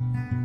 Thank you.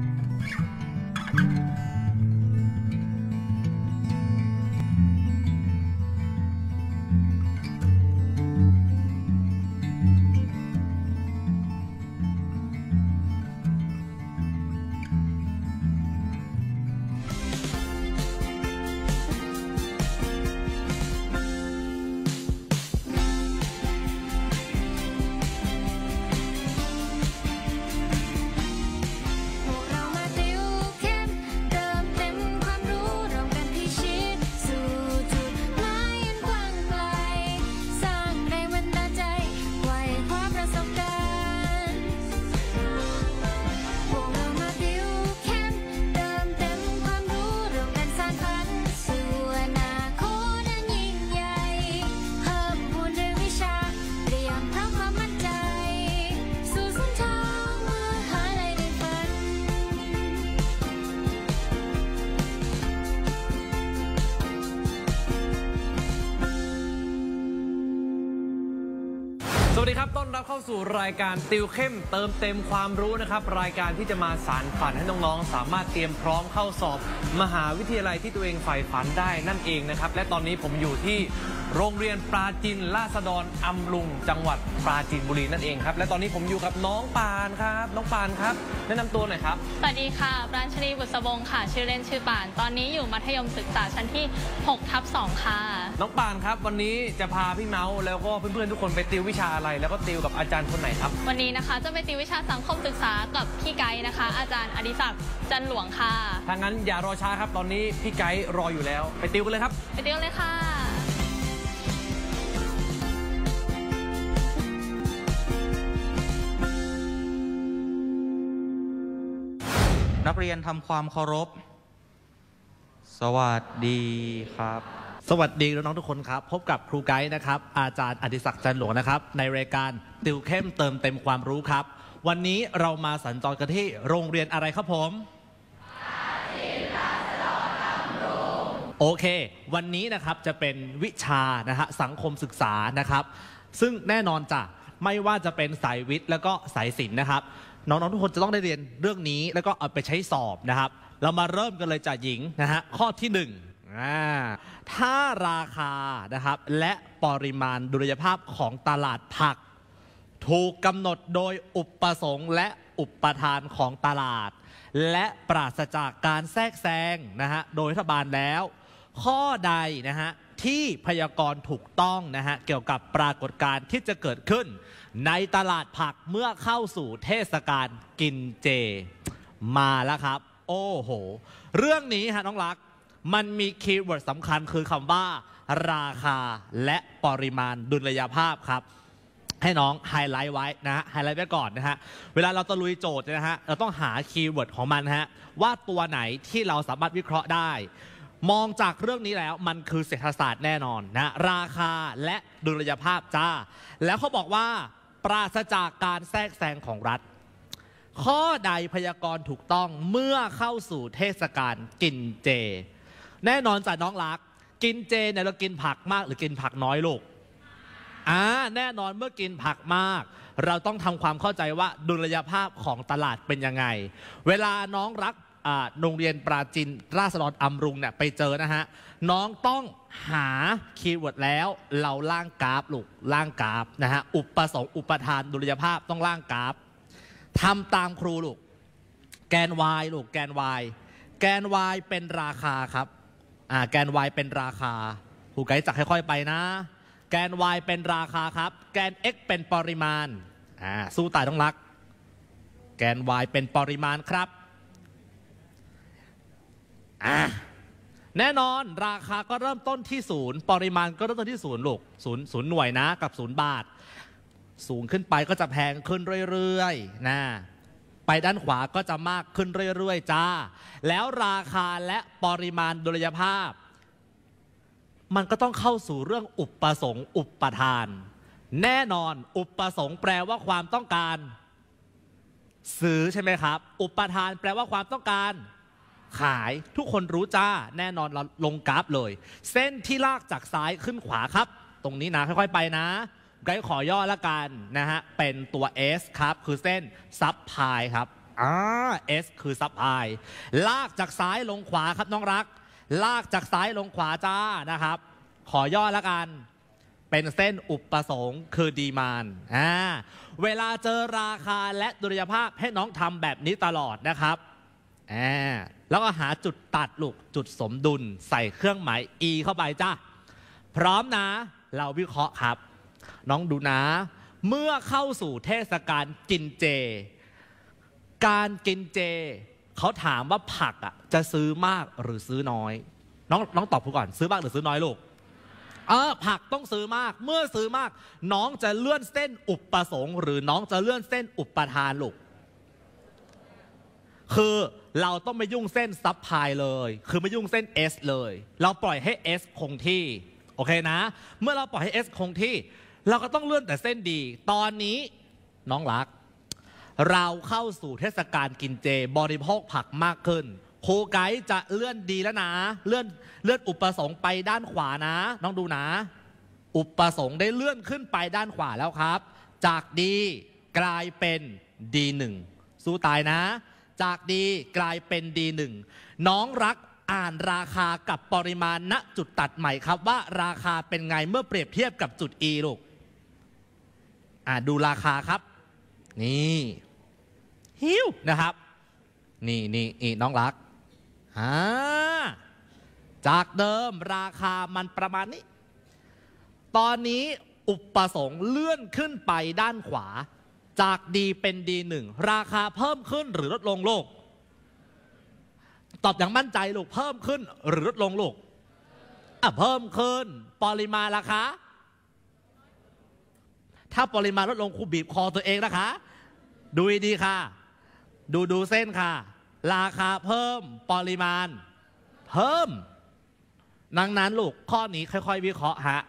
รับเข้าสู่รายการติวเข้ม เติมเต็มความรู้นะครับรายการที่จะมาสารฝันให้น้องๆสามารถเตรียมพร้อมเข้าสอบมหาวิทยาลัยที่ตัวเองใฝ่ฝันได้นั่นเองนะครับ และตอนนี้ผมอยู่ที่ โรงเรียนปราจินราษฎรอำลุง จังหวัดปราจินบุรีนั่นเองครับ และตอนนี้ผมอยู่กับน้องปานครับน้องปานครับ แนะนำตัวหน่อยครับสวัสดีค่ะปราญชลีบุษบงค่ะชื่อเล่นชื่อปาน ตอนนี้อยู่มัธยมศึกษาชั้นที่6ทับสค่ะน้องปานครับ วันนี้จะพาพี่เมาส์แล้วก็เพื่อนๆทุกคนไปติววิชาอะไร แล้วก็ติวกับอาจารย์คนไหนครับ วันนี้นะคะจะไปติววิชาสังคมศึกษากับพี่ไกด์นะคะ อาจารย์อดิศักดิ์จันหลวงค่ะถ้างั้นอย่ารอช้าครับ ตอนนี้พี่ไกด์รออยู่แล้ว ไปติวกันเลยครับ ไปติวเลยค่ะ นักเรียนทำความเคารพ สวัสดีครับสวัสดีน้องๆทุกคนครับ พบกับครูไกด์นะครับอาจารย์อดิศักดิ์จันหลวงนะครับในรายการติวเข้มเติมเต็มความรู้ครับ วันนี้เรามาสัญจรกันที่โรงเรียนอะไรครับผมโอเค วันนี้นะครับจะเป็นวิชานะฮะสังคมศึกษานะครับ ซึ่งแน่นอนจ้ะไม่ว่าจะเป็นสายวิทย์แล้วก็สายศิลป์นะครับน้อง ๆ ทุกคนจะต้องได้เรียนเรื่องนี้แล้วก็เอาไปใช้สอบนะครับ เรามาเริ่มกันเลยจ้ะหญิงนะฮะข้อที่1ถ้าราคานะครับและปริมาณดุลยภาพของตลาดผัก ถูกกำหนดโดยอุปสงค์และอุปทานของตลาด และปราศจากการแทรกแซงนะฮะโดยรัฐบาลแล้ว ข้อใดนะฮะที่พยากรณ์ถูกต้องนะฮะเกี่ยวกับปรากฏการณ์ที่จะเกิดขึ้นในตลาดผักเมื่อเข้าสู่เทศกาลกินเจ มาแล้วครับ โอ้โห เรื่องนี้ฮะน้องรักมันมีคีย์เวิร์ดสำคัญคือคำว่าราคาและปริมาณดุลยภาพครับ ให้น้องไฮไลท์ไว้นะฮะไฮไลท์ไว้ก่อนนะฮะเวลาเราตะลุยโจทย์นะฮะเราต้องหาคีย์เวิร์ดของมันฮะว่าตัวไหนที่เราสามารถวิเคราะห์ได้ มองจากเรื่องนี้แล้ว มันคือเศรษฐศาสตร์แน่นอนนะราคาและดุลยภาพจ้า แล้วเขาบอกว่า ปราศจากการแทรกแซงของรัฐ ข้อใดพยากรณ์ถูกต้องเมื่อเข้าสู่เทศกาลกินเจแน่นอนจ้ะน้องรัก กินเจเนี่ยเรากินผักมากหรือกินผักน้อยลูกอ่าแน่นอนเมื่อกินผักมาก เราต้องทำความเข้าใจว่าดุลยภาพของตลาดเป็นยังไง เวลาน้องรักโรงเรียนปราจินราษฎรอำรุงเนี่ยไปเจอนะฮะน้องต้องหาคีย์เวิร์ดแล้ว เราล่างกราฟลูกล่างกราฟนะฮะอุปสงค์อุปทานดุลยภาพต้องล่างกราฟทำตามครูลูก แกน y ลูกแกน y แกน y เป็นราคาครับอ่าแกน y เป็นราคา หูไกด์จะค่อย ๆไปนะ แกน y เป็นราคาครับ แกน x เป็นปริมาณ อ่า สู้ตายต้องรัก แกน y เป็นปริมาณครับ อ่าแน่นอนราคาก็เริ่มต้นที่ศูนย์ ปริมาณก็เริ่มต้นที่ศูนย์ลูกศูนย์ศูนย์หน่วยนะ กับศูนย์บาท สูงขึ้นไปก็จะแพงขึ้นเรื่อยๆนะไปด้านขวาก็จะมากขึ้นเรื่อยๆจ้า แล้วราคาและปริมาณดุลยภาพ มันก็ต้องเข้าสู่เรื่องอุปสงค์ อุปทาน แน่นอน อุปสงค์แปลว่าความต้องการซื้อใช่ไหมครับ อุปทาน แปลว่าความต้องการ ขายทุกคนรู้จ้าแน่นอนเราลงกราฟเลย เส้นที่ลากจากซ้ายขึ้นขวาครับ ตรงนี้นะค่อย ๆไปนะไกด์ขอย่อละกันนะฮะ เป็นตัว S ครับ คือเส้นซับพายครับ อ่า S คือซับพายลากจากซ้ายลงขวาครับน้องรัก ลากจากซ้ายลงขวาจ้า นะครับ ขอย่อละกัน เป็นเส้นอุปสงค์ คือดีมานอ่า เวลาเจอราคาและดุลยภาพให้น้องทำแบบนี้ตลอดนะครับอ่าแล้วก็หาจุดตัดลูกจุดสมดุล ใส่เครื่องหมาย e เข้าไปจ้า พร้อมนะ เราวิเคราะห์ครับน้องดูนะ เมื่อเข้าสู่เทศกาลกินเจ การกินเจ เขาถามว่าผักอ่ะจะซื้อมากหรือซื้อน้อย น้องน้องตอบผมก่อนซื้อมากหรือซื้อน้อยลูกเออ ผักต้องซื้อมาก เมื่อซื้อมาก น้องจะเลื่อนเส้นอุปสงค์ หรือน้องจะเลื่อนเส้นอุปทานลูก คือเราต้องไม่ยุ่งเส้นซับพายเลย คือไม่ยุ่งเส้น S เลย เราปล่อยให้ S คงที่ โอเคนะ เมื่อเราปล่อยให้ S คงที่เราก็ต้องเลื่อนแต่เส้นดี ตอนนี้น้องรัก เราเข้าสู่เทศกาลกินเจ บริโภคผักมากขึ้น โคไกจะเลื่อนดีแล้วนะ เลื่อนเลื่อนอุปสงค์ไปด้านขวานะ น้องดูนะ อุปสงค์ได้เลื่อนขึ้นไปด้านขวาแล้วครับ จากดีกลายเป็นดีหนึ่งสู้ตายนะ จากดีกลายเป็นดีหนึ่งน้องรักอ่านราคากับปริมาณณ จุดตัดใหม่ครับว่าราคาเป็นไงเมื่อเปรียบเทียบกับจุด E ลูกอ่าดูราคาครับ นี่ฮิวนะครับ นี่นี่นี่น้องรักฮะจากเดิมราคามันประมาณนี้ ตอนนี้อุปสงค์เลื่อนขึ้นไปด้านขวา จากดีเป็นดีหนึ่ง ราคาเพิ่มขึ้นหรือลดลงโลก ตอบอย่างมั่นใจลูกเพิ่มขึ้นหรือลดลงลูกอ่ะเพิ่มขึ้นปริมาณราคาถ้าปริมาณลดลงคุณบีบคอตัวเองนะคะ ดูดีค่ะ ดูดูเส้นค่ะ ราคาเพิ่มปริมาณ เพิ่มนังนั้นลูกข้อนี้ค่อย ๆ วิเคราะห์ฮะ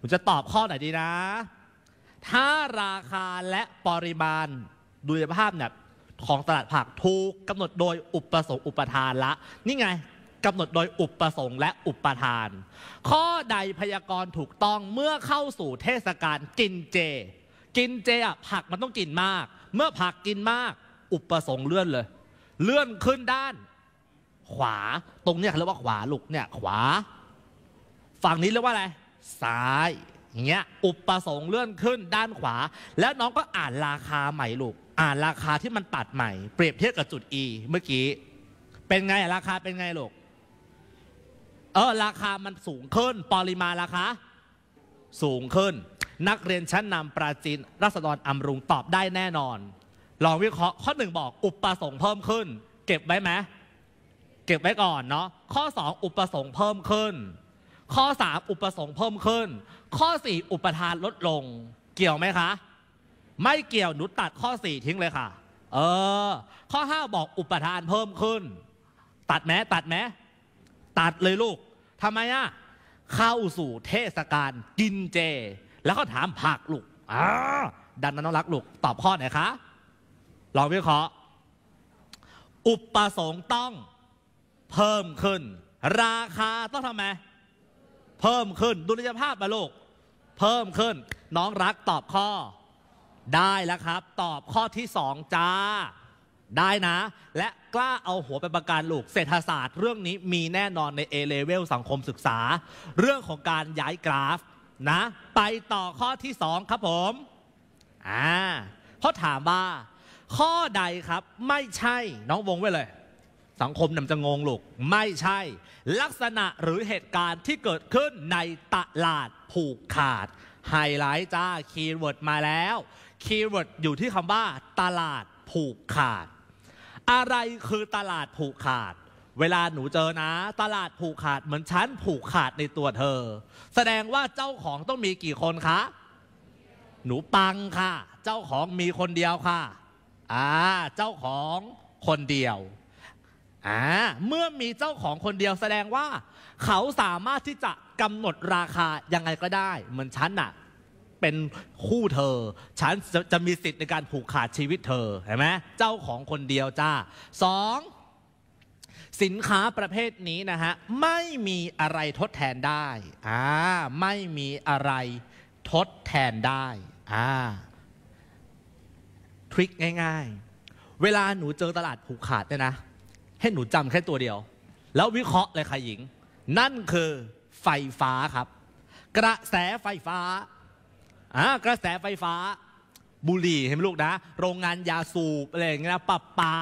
ผมจะตอบข้อไหนดีนะ ถ้าราคาและปริมาณดุลยภาพเนี่ย ของตลาดผักถูกกำหนดโดยอุปสงค์อุปทานละ นี่ไงกำหนดโดยอุปสงค์และอุปทาน ข้อใดพยากรณ์ถูกต้องเมื่อเข้าสู่เทศกาลกินเจ กินเจอ่ะผักมันต้องกินมาก เมื่อผักกินมาก อุปสงค์เลื่อนเลย เลื่อนขึ้นด้าน ขวาตรงเนี้ยเรียกว่าขวาลูกเนี่ย ขวา ฝั่งนี้เรียกว่าอะไร ซ้ายอย่างเงี้ยอุปสงค์เลื่อนขึ้นด้านขวา แล้วน้องก็อ่านราคาใหม่ลูก อ่านราคาที่มันตัดใหม่ เปรียบเทียบกับจุด E เมื่อกี้ เป็นไงราคาเป็นไงลูกเออราคามันสูงขึ้น ปริมาณราคาสูงขึ้น นักเรียนชั้นนำปราจีนรัศดรอำรุง ตอบได้แน่นอน ลองวิเคราะห์ ข้อหนึ่งบอกอุปสงค์เพิ่มขึ้น เก็บไว้ไหม เก็บไว้ก่อนเนาะข้อ 2 อุปสงค์เพิ่มขึ้น ข้อ 3 อุปสงค์เพิ่มขึ้น ข้อ 4 อุปทานลดลง เกี่ยวไหมคะ ไม่เกี่ยวหนูตัดข้อ4ทิ้งเลยค่ะ เออ ข้อ5บอกอุปทานเพิ่มขึ้น ตัดไหมตัดไหมตัดเลยลูกทำไมอ่ะเข้าสู่เทศกาลกินเจ แล้วก็ถามผักลูกอ่าดันน้องรักลูกตอบข้อไหนคะลองวิเคราะห์อุปสงค์ต้อง เพิ่มขึ้น ราคาต้องทำไมเพิ่มขึ้นดุลยภาพมาลูกเพิ่มขึ้น น้องรักตอบข้อ ได้แล้วครับ ตอบข้อที่สองจ้าได้นะ และกล้าเอาหัวไปประกันลูกเศรษฐศาสตร์ เรื่องนี้มีแน่นอนใน A level สังคมศึกษา เรื่องของการย้ายกราฟ นะ ไปต่อข้อที่ 2 ครับผมอ่าเขาถามว่า ข้อใดครับไม่ใช่ น้องวงไว้เลย สังคมนำจะงงลูก ไม่ใช่ ลักษณะหรือเหตุการณ์ที่เกิดขึ้นในตลาดผูกขาด ไฮไลท์จ้า คีย์เวิร์ดมาแล้วคีย์เวิร์ดอยู่ที่คำว่า ตลาดผูกขาดอะไรคือตลาดผูกขาด เวลาหนูเจอนะ ตลาดผูกขาดเหมือนฉันผูกขาดในตัวเธอ แสดงว่าเจ้าของต้องมีกี่คนคะหนูปังค่ะ เจ้าของมีคนเดียวค่ะอ่าเจ้าของคนเดียวอ่าเมื่อมีเจ้าของคนเดียว แสดงว่า เขาสามารถที่จะกำหนดราคายังไงก็ได้ เหมือนฉันน่ะเป็นคู่เธอฉันจะจะมีสิทธิ์ในการผูกขาดชีวิตเธอเห็นไหมเจ้าของคนเดียวจ้าสอง สินค้าประเภทนี้นะฮะไม่มีอะไรทดแทนได้อ่าไม่มีอะไรทดแทนได้อ่าทริคง่าย ๆ เวลาหนูเจอตลาดผูกขาดเนี่ยนะ ให้หนูจำแค่ตัวเดียว แล้ววิเคราะห์เลยค่ะหญิง นั่นคือไฟฟ้าครับ กระแสไฟฟ้าอ่ากระแสไฟฟ้าบุหรี่เห็นไหมลูกนะโรงงานยาสูบอะไรอย่างเงี้ยนะปลปา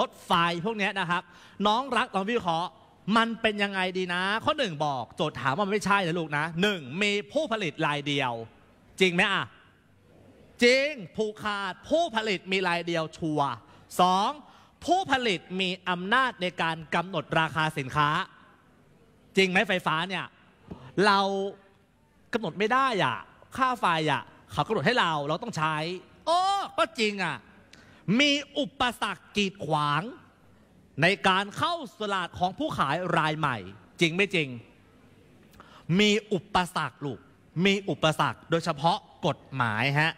รถไฟพวกเนี้ยนะครับ น้องรักน้องพาะห์มันเป็นยังไงดีนะ ข้อหนึ่ง บอก โจทย์ถามว่ามันไม่ใช่เรอลูกนะหนึ่งมีผู้ผลิตรายเดียว จริงไหมอ่ะ จริงผูกขาดผู้ผลิตมีรายเดียวชัวสองผู้ผลิตมีอำนาจในการกำหนดราคาสินค้า จริงไหมไฟฟ้าเนี่ย เรากำหนดไม่ได้อ่ะค่าไฟอ่ะเขากำหนดให้เราเราต้องใช้โอ้ก็จริงอ่ะมีอุปสรรคกีดขวาง ในการเข้าตลาดของผู้ขายรายใหม่ จริงไม่จริง มีอุปสรรคลูกมีอุปสรรคโดยเฉพาะกฎหมายฮะ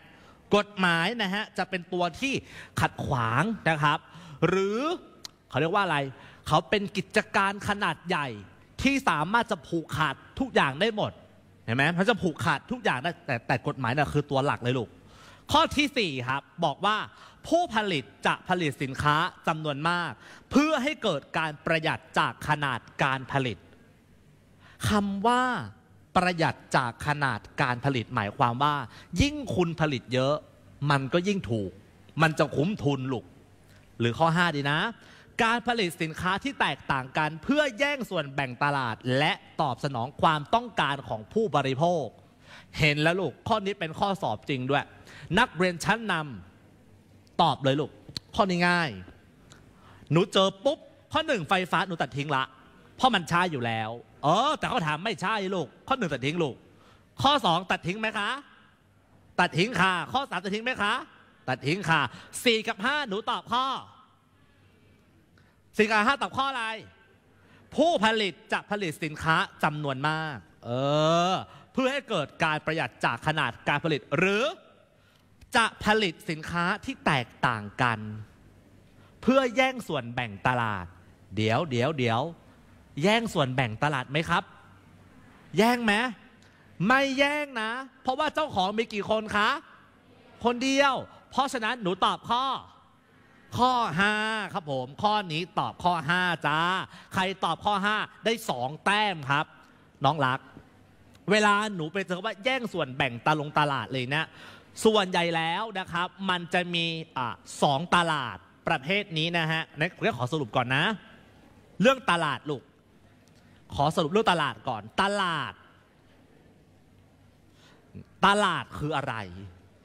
กฎหมายนะฮะจะเป็นตัวที่ขัดขวางนะครับ หรือเขาเรียกว่าอะไรเขาเป็นกิจการขนาดใหญ่ที่สามารถจะผูกขาดทุกอย่างได้หมดเห็นไหมเขาจะผูกขาดทุกอย่างได้แต่แต่กฎหมายน่ะคือตัวหลักเลยลูก ข้อที่ 4ครับ บอกว่า ผู้ผลิตจะผลิตสินค้าจำนวนมาก เพื่อให้เกิดการประหยัดจากขนาดการผลิตคำว่าประหยัดจากขนาดการผลิตหมายความว่า ยิ่งคุณผลิตเยอะ มันก็ยิ่งถูก มันจะคุ้มทุนลูกหรือข้อ 5 ดีนะการผลิตสินค้าที่แตกต่างกัน เพื่อแย่งส่วนแบ่งตลาดและตอบสนองความต้องการของผู้บริโภค เห็นแล้วลูก ข้อนี้เป็นข้อสอบจริงด้วย นักเรียนชั้นนำตอบเลยลูก ข้อนี้ง่าย หนูเจอปุ๊บข้อหนึ่งไฟฟ้าหนูตัดทิ้งละเพราะมันช้าอยู่แล้ว เออแต่เขาถามไม่ใช่ลูก ข้อหนึ่งตัดทิ้งลูก ข้อสองตัดทิ้งไหมคะตัดทิ้งค่ะข้อสามตัดทิ้งไหมคะ ตัดทิ้งค่ะสี่กับห้าหนูตอบข้อสินค้าห้าตอบข้ออะไร ผู้ผลิตจะผลิตสินค้าจำนวนมาก เออ เพื่อให้เกิดการประหยัดจากขนาดการผลิต หรือ จะผลิตสินค้าที่แตกต่างกัน เพื่อแย่งส่วนแบ่งตลาด เดี๋ยวเดี๋ยวเดี๋ยวแย่งส่วนแบ่งตลาดไหมครับ แย่งไหมไม่แย่งนะ เพราะว่าเจ้าของมีกี่คนคะ คนเดียว เพราะฉะนั้นหนูตอบข้อข้อ 5 ครับผม ข้อนี้ตอบข้อ 5 จ้า ใครตอบข้อ 5 ได้ 2แต้มครับ น้องรัก เวลาหนูไปเจอว่าแย่งส่วนแบ่งตาลงตลาดเลยนะส่วนใหญ่แล้วนะครับ มันจะมีอสองตลาดประเภทนี้นะฮะนะเรกขอสรุปก่อนนะ เรื่องตลาดลูก ขอสรุปเรื่องตลาดก่อน ตลาด ตลาดคืออะไร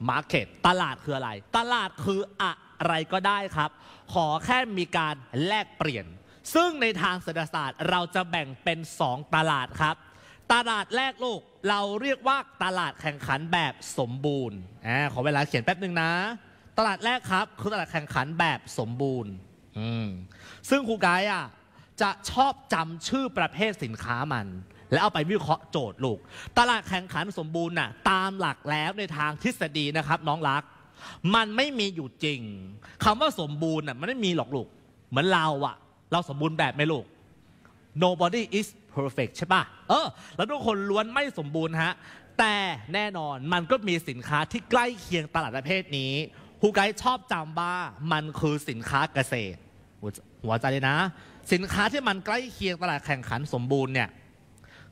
มาร์เก็ตตลาดคืออะไร ตลาดคืออะอะไรก็ได้ครับ ขอแค่มีการแลกเปลี่ยน ซึ่งในทางเศรษฐศาสตร์ เราจะแบ่งเป็น2 ตลาดครับ ตลาดแรกโลกเราเรียกว่าตลาดแข่งขันแบบสมบูรณ์อขอเวลาเขียนแป๊บนึงนะ ตลาดแรกครับคือตลาดแข่งขันแบบสมบูรณ์ซึ่งครูไกด์อ่ะจะชอบจำชื่อประเภทสินค้ามัน แล้วเอาไปวิเคราะห์โจทย์ลูก ตลาดแข่งขันสมบูรณ์น่ะตามหลักแล้วในทางทฤษฎีนะครับน้องรักมันไม่มีอยู่จริง คำว่าสมบูรณ์อ่ะมันไม่มีหรอกลูก เหมือนเราอ่ะ เราสมบูรณ์แบบไหมลูก nobody is perfect ใช่ปะเออ แล้วทุกคนล้วนไม่สมบูรณ์ฮะ แต่แน่นอนมันก็มีสินค้าที่ใกล้เคียงตลาดประเภทนี้ผูไกดชอบจำบ้า มันคือสินค้าเกษตร หัวใจเลยนะ สินค้าที่มันใกล้เคียงตลาดแข่งขันสมบูรณ์เนี่ย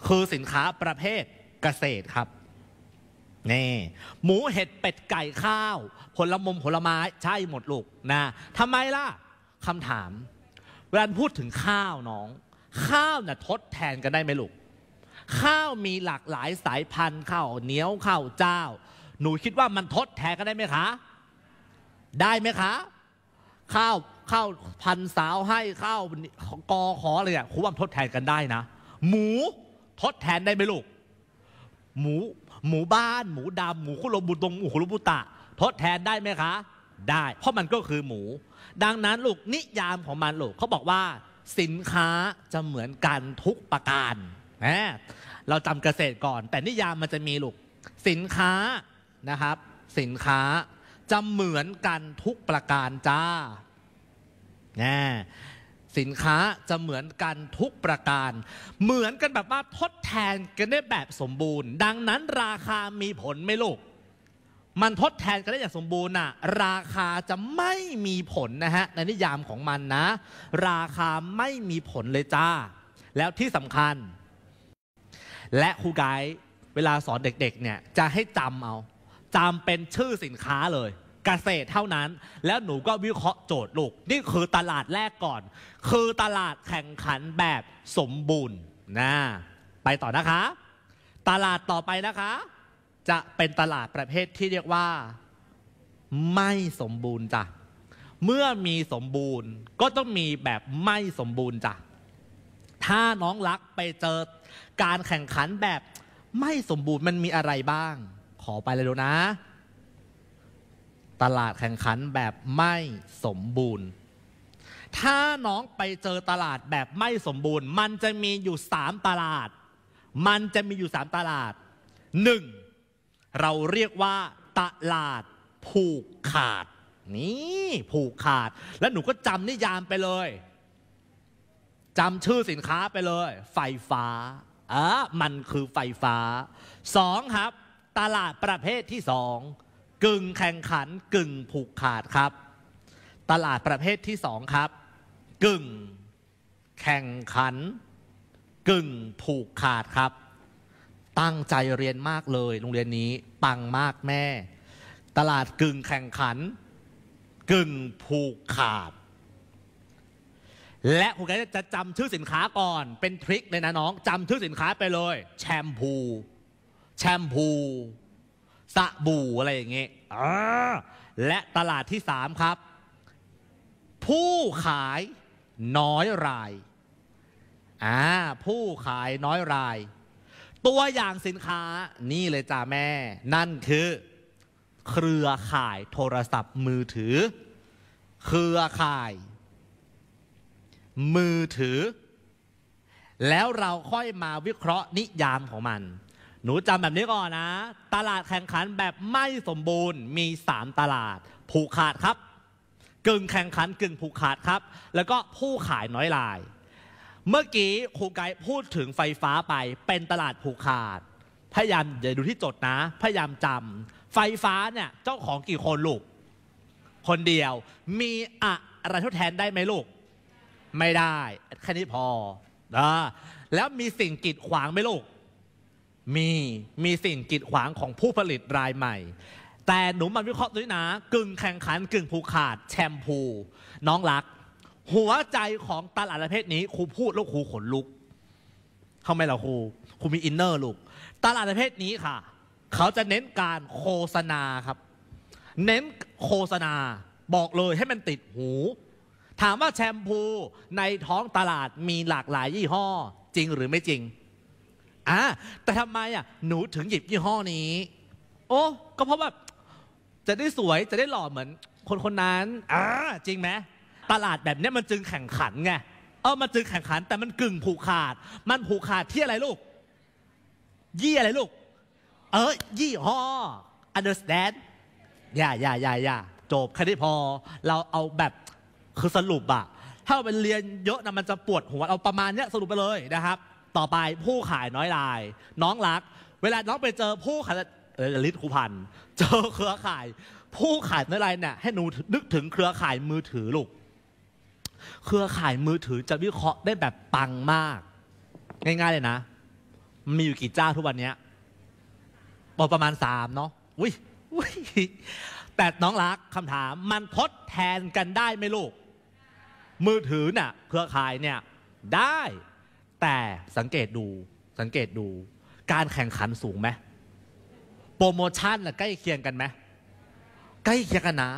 คือสินค้าประเภทเกษตรครับนี่หมูเห็ดเป็ดไก่ข้าวผลมมผลไม้ใช่หมดลูกนะทำไมล่ะคำถาม เวลาพูดถึงข้าวน้อง ข้าวน่ะทดแทนกันได้ไหมลูก ข้าวมีหลากหลายสายพันธุ์ข้าวเหนียวข้าวเจ้า หนูคิดว่ามันทดแทนกันได้ไหมคะได้ไหมคะข้าวข้าวพันสาวให้ข้าวกอขออะไรอ่ะคุณว่าทดแทนกันได้นะ หมู ทดแทนได้ไหมลูก หมูหมูบ้านหมูดำหมูคุโรบุตงหมูคุโรบุตะทดแทนได้ไหมคะ ได้เพราะมันก็คือหมู ดังนั้นลูกนิยามของมันลูกเขาบอกว่า สินค้าจะเหมือนกันทุกประการนะเราจำเกษตรก่อน แต่นิยามมันจะมีลูก สินค้านะครับ สินค้าจะเหมือนกันทุกประการจ้านยสินค้าจะเหมือนกันทุกประการ เหมือนกันแบบว่าทดแทนกันได้แบบสมบูรณ์ ดังนั้นราคามีผลไม่ลูก มันทดแทนกันได้อย่างสมบูรณ์นะราคาจะไม่มีผลนะฮะในนิยามของมันนะ ราคาไม่มีผลเลยจ้า แล้วที่สำคัญ และครูไกด์เวลาสอนเด็กๆ เนี่ยจะให้จำเอาจำเป็นชื่อสินค้าเลยเกษตรเท่านั้นแล้วหนูก็วิเคราะห์โจทย์ลูก นี่คือตลาดแรกก่อน คือตลาดแข่งขันแบบสมบูรณ์นะ ไปต่อนะคะ ตลาดต่อไปนะคะ จะเป็นตลาดประเภทที่เรียกว่า ไม่สมบูรณ์จ้ะเมื่อมีสมบูรณ์ก็ต้องมีแบบไม่สมบูรณ์จ้ะถ้าน้องรักไปเจอ การแข่งขันแบบไม่สมบูรณ์มันมีอะไรบ้าง ขอไปเลยดูนะตลาดแข่งขันแบบไม่สมบูรณ์ ถ้าน้องไปเจอตลาดแบบไม่สมบูรณ์ มันจะมีอยู่สามตลาด มันจะมีอยู่สามตลาดหนึ่งเราเรียกว่า ตลาดผูกขาด นี่ ผูกขาด แล้วหนูก็จำนิยามไปเลย จำชื่อสินค้าไปเลย ไฟฟ้าอ๋อมันคือไฟฟ้าสองครับ ตลาดประเภทที่สองกึ่งแข่งขันกึ่งผูกขาดครับ ตลาดประเภทที่สองครับ กึ่ง แข่งขัน กึ่งผูกขาดครับ ตั้งใจเรียนมากเลยโรงเรียนนี้ปังมากแม่ ตลาดกึ่งแข่งขัน กึ่งผูกขาด และแกจะจำชื่อสินค้าก่อน เป็นทริคเลยนะน้องจำชื่อสินค้าไปเลย แชมพู แชมพูสบู่อะไรอย่างเงี้ยและตลาดที่สามครับ ผู้ขายน้อยราย อ่า ผู้ขายน้อยราย ตัวอย่างสินค้านี่เลยจ้าแม่ นั่นคือ เครือข่ายโทรศัพท์มือถือ เครือข่าย มือถือ แล้วเราค่อยมาวิเคราะห์นิยามของมันหนูจำแบบนี้ก่อนนะ ตลาดแข่งขันแบบไม่สมบูรณ์มี 3 ตลาดผูกขาดครับ กึ่งแข่งขันกึ่งผูกขาดครับ แล้วก็ผู้ขายน้อยราย เมื่อกี้ครูไกด์พูดถึงไฟฟ้าไปเป็นตลาดผูกขาด พยายามอย่าดูที่จดนะ พยายามจำไฟฟ้าเนี่ย เจ้าของกี่คนลูก คนเดียว มีอะไรทดแทนได้ไหมลูก ไม่ได้ แค่นี้พอนะแล้วมีสิ่งกีดขวางไหมลูกมีมีสิ่งกีดขวางของผู้ผลิตรายใหม่ แต่หนูมันวิเคราะห์ด้วยนะกึ่งแข่งขันกึ่งผูกขาด แชมพู น้องรัก หัวใจของตลาดประเภทนี้ครูพูดแล้วครูขนลุกเข้าไหมล่ะครูครูมีอินเนอร์ลูก ตลาดประเภทนี้ค่ะ เขาจะเน้นการโฆษณาครับ เน้นโฆษณาบอกเลยให้มันติดหู ถามว่าแชมพูในท้องตลาดมีหลากหลายยี่ห้อจริงหรือไม่จริงอ่าแต่ทำไมอ่ะหนูถึงหยิบยี่ห้อนี้ โอ้ก็เพราะแบบจะได้สวยจะได้หล่อเหมือนคนคนนั้นอ่าจริงไหมตลาดแบบนี้มันจึงแข่งขันไงเออมันจึงแข่งขัน แต่มันกึ่งผูกขาด มันผูกขาดที่อะไรลูก ยี่อะไรลูก เออ ยี่ห้อ understand อย่าอย่าอย่าอย่าจบแค่นี้พอเราเอาแบบคือสรุปอะถ้าเป็นเรียนเยอะนะมันจะปวดหัวเอาประมาณเนี้ยสรุปไปเลยนะครับต่อไปผู้ขายน้อยราย น้องรัก เวลาน้องไปเจอผู้ขายลิศคูพันเจอเครือข่าย ผู้ขายน้อยรายเนี่ยให้หนูนึกถึงเครือข่ายมือถือลูก เครือข่ายมือถือจะวิเคราะห์ได้แบบปังมาก ง่ายๆเลยนะ มีอยู่กี่เจ้าทุกวันนี้บอกประมาณสามเนาะอุ้ยอุ้ยแต่น้องรักคำถาม มันทดแทนกันได้ไหมลูก มือถือเนี่ยเครือข่ายเนี่ยได้แต่สังเกตดูสังเกตดู การแข่งขันสูงไหมโปรโมชั่นะใกล้เคียงกันไหมใกล้เคียงกันนะ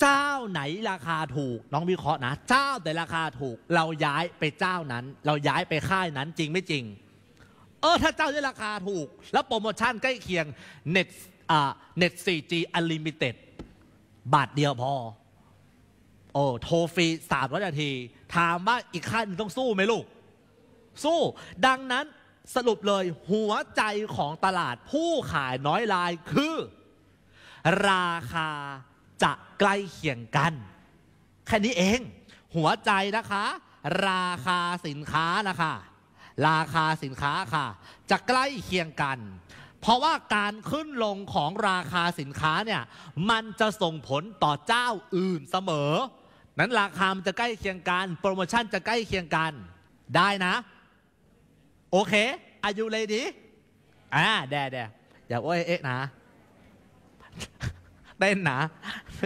เจ้าไหนราคาถูก น้องวิเคราะห์นะ เจ้าแต่ราคาถูก เราย้ายไปเจ้านั้น เราย้ายไปค่ายนั้นจริงไม่จริง เออ ถ้าเจ้าได้ราคาถูกแล้วโปรโมชั่นใกล้เคียงเน็ตอ่าเน็ต 4G Unlimited บาทเดียวพอโอ้โทรฟรีสามว้นาที ถามว่าอีกค่ายนึงต้องสู้ไหมลูกสู้ดังนั้นสรุปเลยหัวใจของตลาดผู้ขายน้อยรายคือ ราคาจะใกล้เคียงกัน แค่นี้เอง หัวใจนะคะ ราคาสินค้านะคะราคาสินค้าค่ะ จะใกล้เคียงกัน เพราะว่าการขึ้นลงของราคาสินค้าเนี่ยมันจะส่งผลต่อเจ้าอื่นเสมอ นั้นราคามันจะใกล้เคียงกัน โปรโมชั่นจะใกล้เคียงกันได้นะโอเค อายุเลยดีอ่าแด่แดดอย่าโอ้ยเอ๊ะ นะเต้นนะ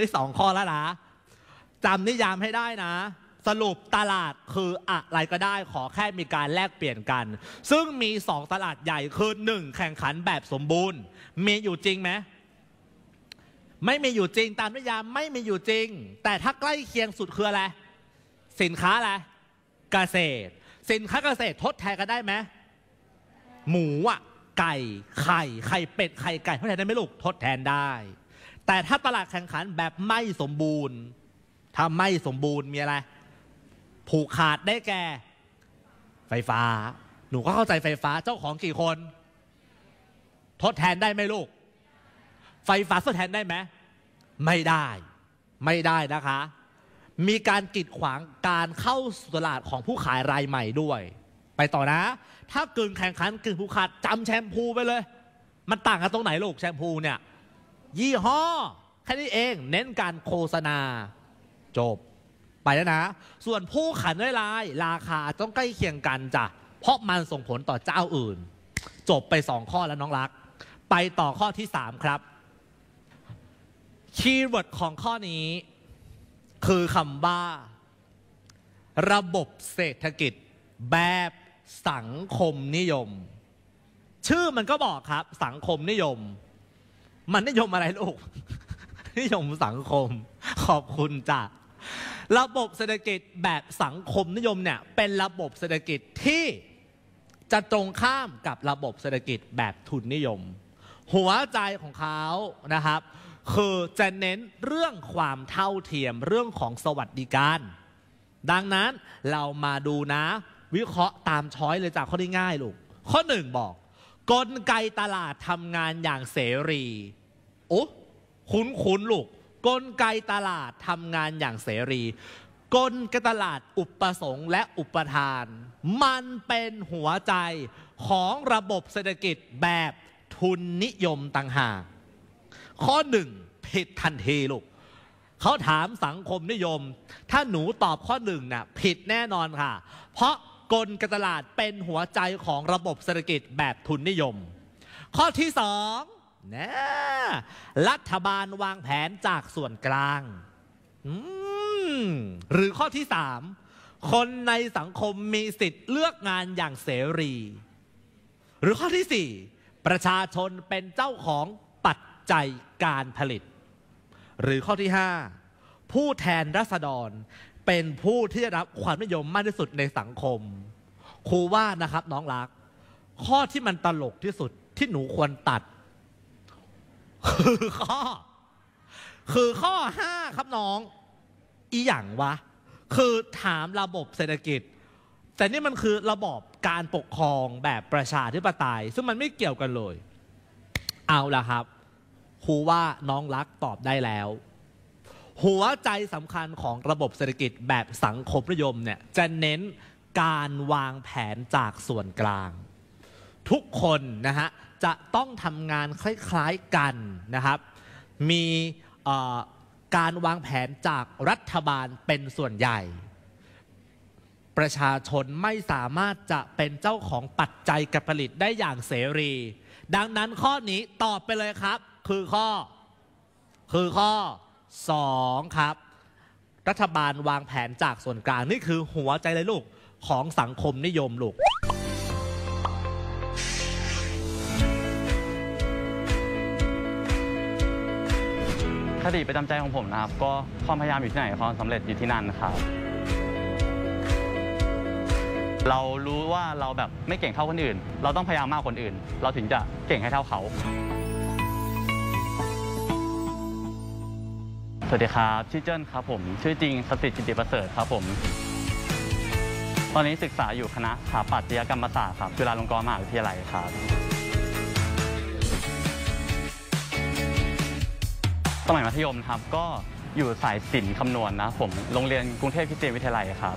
ที่สองข้อแล้วนะ จำนิยามให้ได้นะ สรุปตลาดคือ อะไรก็ได้ขอแค่มีการแลกเปลี่ยนกัน ซึ่งมีสองตลาดใหญ่คือหนึ่งแข่งขันแบบสมบูรณ์ มีอยู่จริงไหม ไม่มีอยู่จริง ตามนิยามไม่มีอยู่จริง แต่ถ้าใกล้เคียงสุดคืออะไร สินค้าอะไรเกษตรสินค้าเกษตรทดแทนกันได้ไหม หมูอ่ะไก่ไข่ไข่เป็ดไข่ไก่ทดแทนได้ไหมลูก ทดแทนได้ แต่ถ้าตลาดแข่งขันแบบไม่สมบูรณ์ถ้าไม่สมบูรณ์มีอะไร ผูกขาดได้แก่ ไฟฟ้า หนู ก็เข้าใจไฟฟ้าเจ้าของกี่คน ทดแทนได้ไหมลูก ไฟฟ้าทดแทนได้ไหมไม่ได้ ไม่ได้นะคะมีการกีดขวางการเข้าสู่ตลาดของผู้ขายรายใหม่ด้วย ไปต่อนะ ถ้ากึ่งแข่งขันกึ่งผู้ขาดจำแชมพูไปเลย มันต่างกันตรงไหนลูกแชมพูเนี่ย ยี่ห้อแค่นี้เอง เน้นการโฆษณาจบ ไปแล้วนะ ส่วนผู้ขันด้วยลายราคาต้องใกล้เคียงกันจ้ะเพราะมันส่งผลต่อเจ้าอื่น จบไปสองข้อแล้วน้องรัก ไปต่อข้อที่สามครับคีย์เวิร์ดของข้อนี้คือคำว่าระบบเศรษฐกิจแบบสังคมนิยม ชื่อมันก็บอกครับสังคมนิยม มันนิยมอะไรลูกนิยมสังคมขอบคุณจ้ะระบบเศรษฐกิจแบบสังคมนิยมเนี่ย เป็นระบบเศรษฐกิจที่จะตรงข้ามกับระบบเศรษฐกิจแบบทุนนิยม หัวใจของเขานะครับคือจะเน้นเรื่องความเท่าเทียมเรื่องของสวัสดิการ ดังนั้นเรามาดูนะ วิเคราะห์ตามช้อยเลยจากข้อที่ง่ายลูก ข้อหนึ่งบอก กลไกตลาดทำงานอย่างเสรีโอ้คุ้นคุ้นลูก กลไกตลาดทำงานอย่างเสรี กลไกตลาดอุปสงค์และอุปทาน มันเป็นหัวใจของระบบเศรษฐกิจแบบทุนนิยมต่างหากข้อหนึ่งผิดทันทีลูกเขาถามสังคมนิยม ถ้าหนูตอบข้อหนึ่งนะ่ะผิดแน่นอนค่ะ เพราะกลกตลาดเป็นหัวใจของระบบเศรษฐกิจแบบทุนนิยม ข้อที่สองนะรัฐบาลวางแผนจากส่วนกลางหรือข้อที่สามคนในสังคมมีสิทธิ์เลือกงานอย่างเสรี หรือข้อที่สี่ประชาชนเป็นเจ้าของจัยการผลิต หรือข้อที่ 5 ผู้แทนรัษฎรเป็นผู้ที่ได้รับความนิยมมากที่สุดในสังคมครูว่านะครับ น้องรัก ข้อที่มันตลกที่สุดที่หนูควรตัด คือข้อ คือข้อห้าครับน้อง อีหยังวะ คือถามระบบเศรษฐกิจ แต่นี่มันคือระบบการปกครองแบบประชาธิปไตย ซึ่งมันไม่เกี่ยวกันเลย เอาละครับครูว่าน้องรักตอบได้แล้ว หัวใจสำคัญของระบบเศรษฐกิจแบบสังคมนิยมเนี่ย จะเน้นการวางแผนจากส่วนกลาง ทุกคนนะฮะจะต้องทำงานคล้ายๆกันนะครับ มีการวางแผนจากรัฐบาลเป็นส่วนใหญ่ ประชาชนไม่สามารถจะเป็นเจ้าของปัจจัยการผลิตได้อย่างเสรี ดังนั้นข้อนี้ตอบไปเลยครับคือข้อ คือข้อ 2 ครับ รัฐบาลวางแผนจากส่วนกลาง นี่คือหัวใจ เลยลูกของสังคมนิยมลูกคดีประจำใจของผมนะครับ ก็ความพยายามอยู่ที่ไหนความสำเร็จอยู่ที่นั่นครับ เรารู้ว่าเราแบบไม่เก่งเท่าคนอื่น เราต้องพยายามมากคนอื่น เราถึงจะเก่งให้เท่าเขาวัสดีครับ ชื่อเจิ้นครับผม ชื่อจริงสติจิติประเสริฐครับผมตอนนี้ศึกษาอยู่คณะสถาปัตยกรรมศาสตร์ครับจุฬาลงกรณ์มหาวิทยาลัยครับ สมัยมัธยมครับก็อยู่สายศิลป์คำนวณนนะผม โรงเรียนกรุงเทพคริสเตียนวิทยาลัยครับ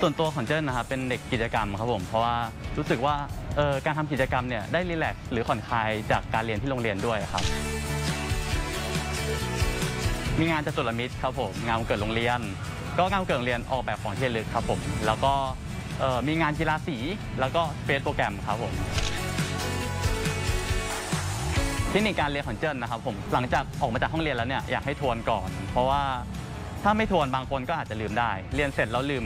ส่วนตัวของเจิ้นนะครับเป็นเด็กกิจกรรมครับผมเพราะว่ารู้สึกว่าออการทำกิจกรรมเนี่ยได้รีแลกซ์หรือผ่อนคลาย จากการเรียนที่โรงเรียนด้วยครับ มีงานจตุรมิตรครับผมงานวันเกิดโรงเรียน ก็งานวันเกิดโรงเรียนออกแบบของเที่รลึกครับผมแล้วก็เออมีงานกีฬาสีแล้วก็เฟสโปรแกรมครับผมเทคนิคการเรียนของเจิ้นนะครับผมหลังจาก ออกมาจากห้องเรียนแล้วเนี่ยอยากให้ทวนก่อน เพราะว่าถ้าไม่ทวนบางคนก็อาจจะลืมได้ เรียนเสร็จแล้วลืม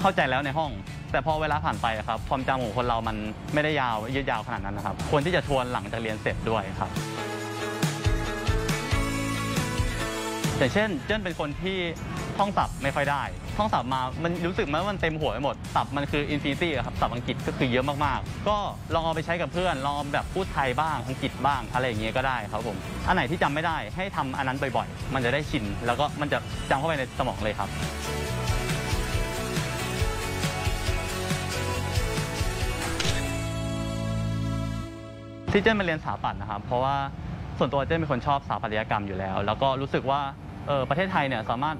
เข้าใจแล้วในห้อง แต่พอเวลาผ่านไปครับความจำของคนเรามันไม่ได้ยาวยืดยาวขนาดนั้นนะครับควรที่จะทวนหลังจากเรียนเสร็จด้วยครับ อย่างเช่นเจ้นเป็นคนที่ท่องศัพท์ไม่ค่อยได้ ท่องศัพท์มามันรู้สึกว่ามันเต็มหัวไปหมดศัพท์มันคือนฟินิตี้ครับศัพท์อังกฤษก็คือเยอะมากๆ ก็ลองเอาไปใช้กับเพื่อนลองแบบพูดไทยบ้างอังกฤษบ้างอะไรอย่างเงี้ยก็ได้ครับผมอันไหนที่จำไม่ได้ให้ทำอันนั้นบ่อยๆ มันจะได้ชินแล้วก็มันจะจำเข้าไปในสมองเลยครับที่เจ้นมาเรียนสถาปัตย์นะครับเพราะว่าส่วนตัวเจ้นเป็นคนชอบสถาปัตยกรรมอยู่แล้ว แล้วก็รู้สึกว่าเออประเทศไทยเนี่ยสามารถ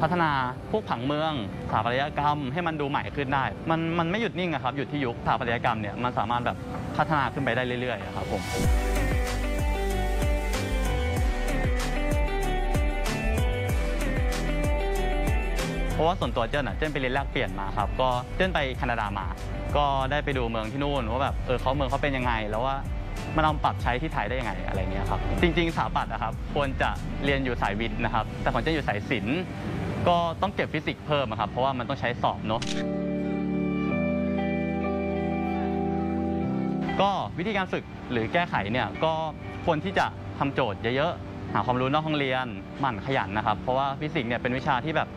พัฒนาพวกผังเมืองสถาปัตยกรรมให้มันดูใหม่ขึ้นได้ มันมันไม่หยุดนิ่งครับหยุดที่ยุคสถาปัตยกรรมเนี่ยมันสามารถแบบพัฒนาขึ้นไปได้เรื่อยๆครับผมเพราะว่าส่วนตัวเจ้น่ะเจ้นไปเรียนแลกเปลี่ยนมาครับ ก็เจ้นไปแคนาดามา ก็ได้ไปดูเมืองที่นู่นว่าแบบเออเขาเมืองเขาเป็นยังไงแล้วว่ามาลองปรับใช้ที่ไทยได้ยังไง อะไรเงี้ยครับจริงๆสถาปัตย์นะครับ ควรจะเรียนอยู่สายวิทย์นะครับ แต่ผมจะอยู่สายศิลป์ ก็ต้องเก็บฟิสิกส์เพิ่มครับ เพราะว่ามันต้องใช้สอบเนาะก็วิธีการฝึกหรือแก้ไขเนี่ยก็ควรที่จะทำโจทย์เยอะๆหาความรู้นอกห้องเรียนหมั่นขยันนะครับ เพราะว่าฟิสิกส์เนี่ยเป็นวิชาที่แบบ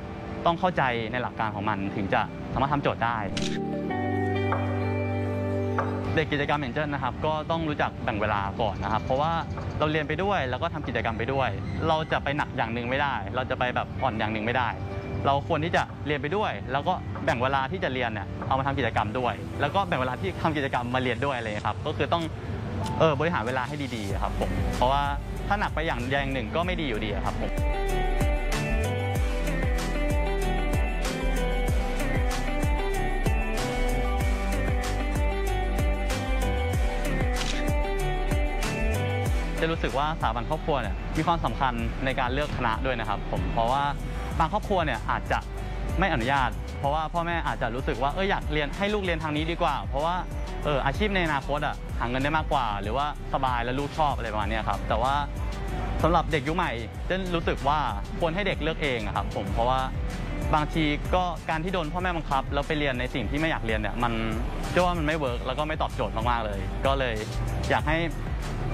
ต้องเข้าใจในหลักการของมัน ถึงจะสามารถทำโจทย์ได้เด็กกิจกรรมอย่างเช่นนะครับ ก็ต้องรู้จักแบ่งเวลาก่อนนะครับ เพราะว่าเราเรียนไปด้วยแล้วก็ทำกิจกรรมไปด้วย เราจะไปหนักอย่างหนึ่งไม่ได้ เราจะไปแบบผ่อนอย่างหนึ่งไม่ได้ เราควรที่จะเรียนไปด้วย แล้วก็แบ่งเวลาที่จะเรียนเนี่ยเอามาทำกิจกรรมด้วย แล้วก็แบ่งเวลาที่ทำกิจกรรมมาเรียนด้วยเลยครับก็คือต้องเออบริหารเวลาให้ดีๆครับผมเพราะว่าถ้าหนักไปอย่างอย่างหนึ่งก็ไม่ดีอยู่ดีครับผมจะรู้สึกว่าสถาบันครอบครัวเนี่ยมีความสำคัญในการเลือกคณะด้วยนะครับผมเพราะว่าบางครอบครัวเนี่ยอาจจะไม่อนุญาต เพราะว่าพ่อแม่อาจจะรู้สึกว่าเอออยากเรียนให้ลูกเรียนทางนี้ดีกว่า เพราะว่าเอออาชีพในอนาคตอ่ะหาเงินได้มากกว่า หรือว่าสบายและลูกชอบอะไรประมาณนี้ครับแต่ว่าสำหรับเด็กยุคใหม่จะรู้สึกว่าควรให้เด็กเลือกเองครับผมเพราะว่าบางทีก็การที่โดนพ่อแม่บังคับแล้วไปเรียนในสิ่งที่ไม่อยากเรียนเนี่ยมันเชื่อว่ามันไม่เวิร์กแล้วก็ไม่ตอบโจทย์มากๆเลย ก็เลยอยากให้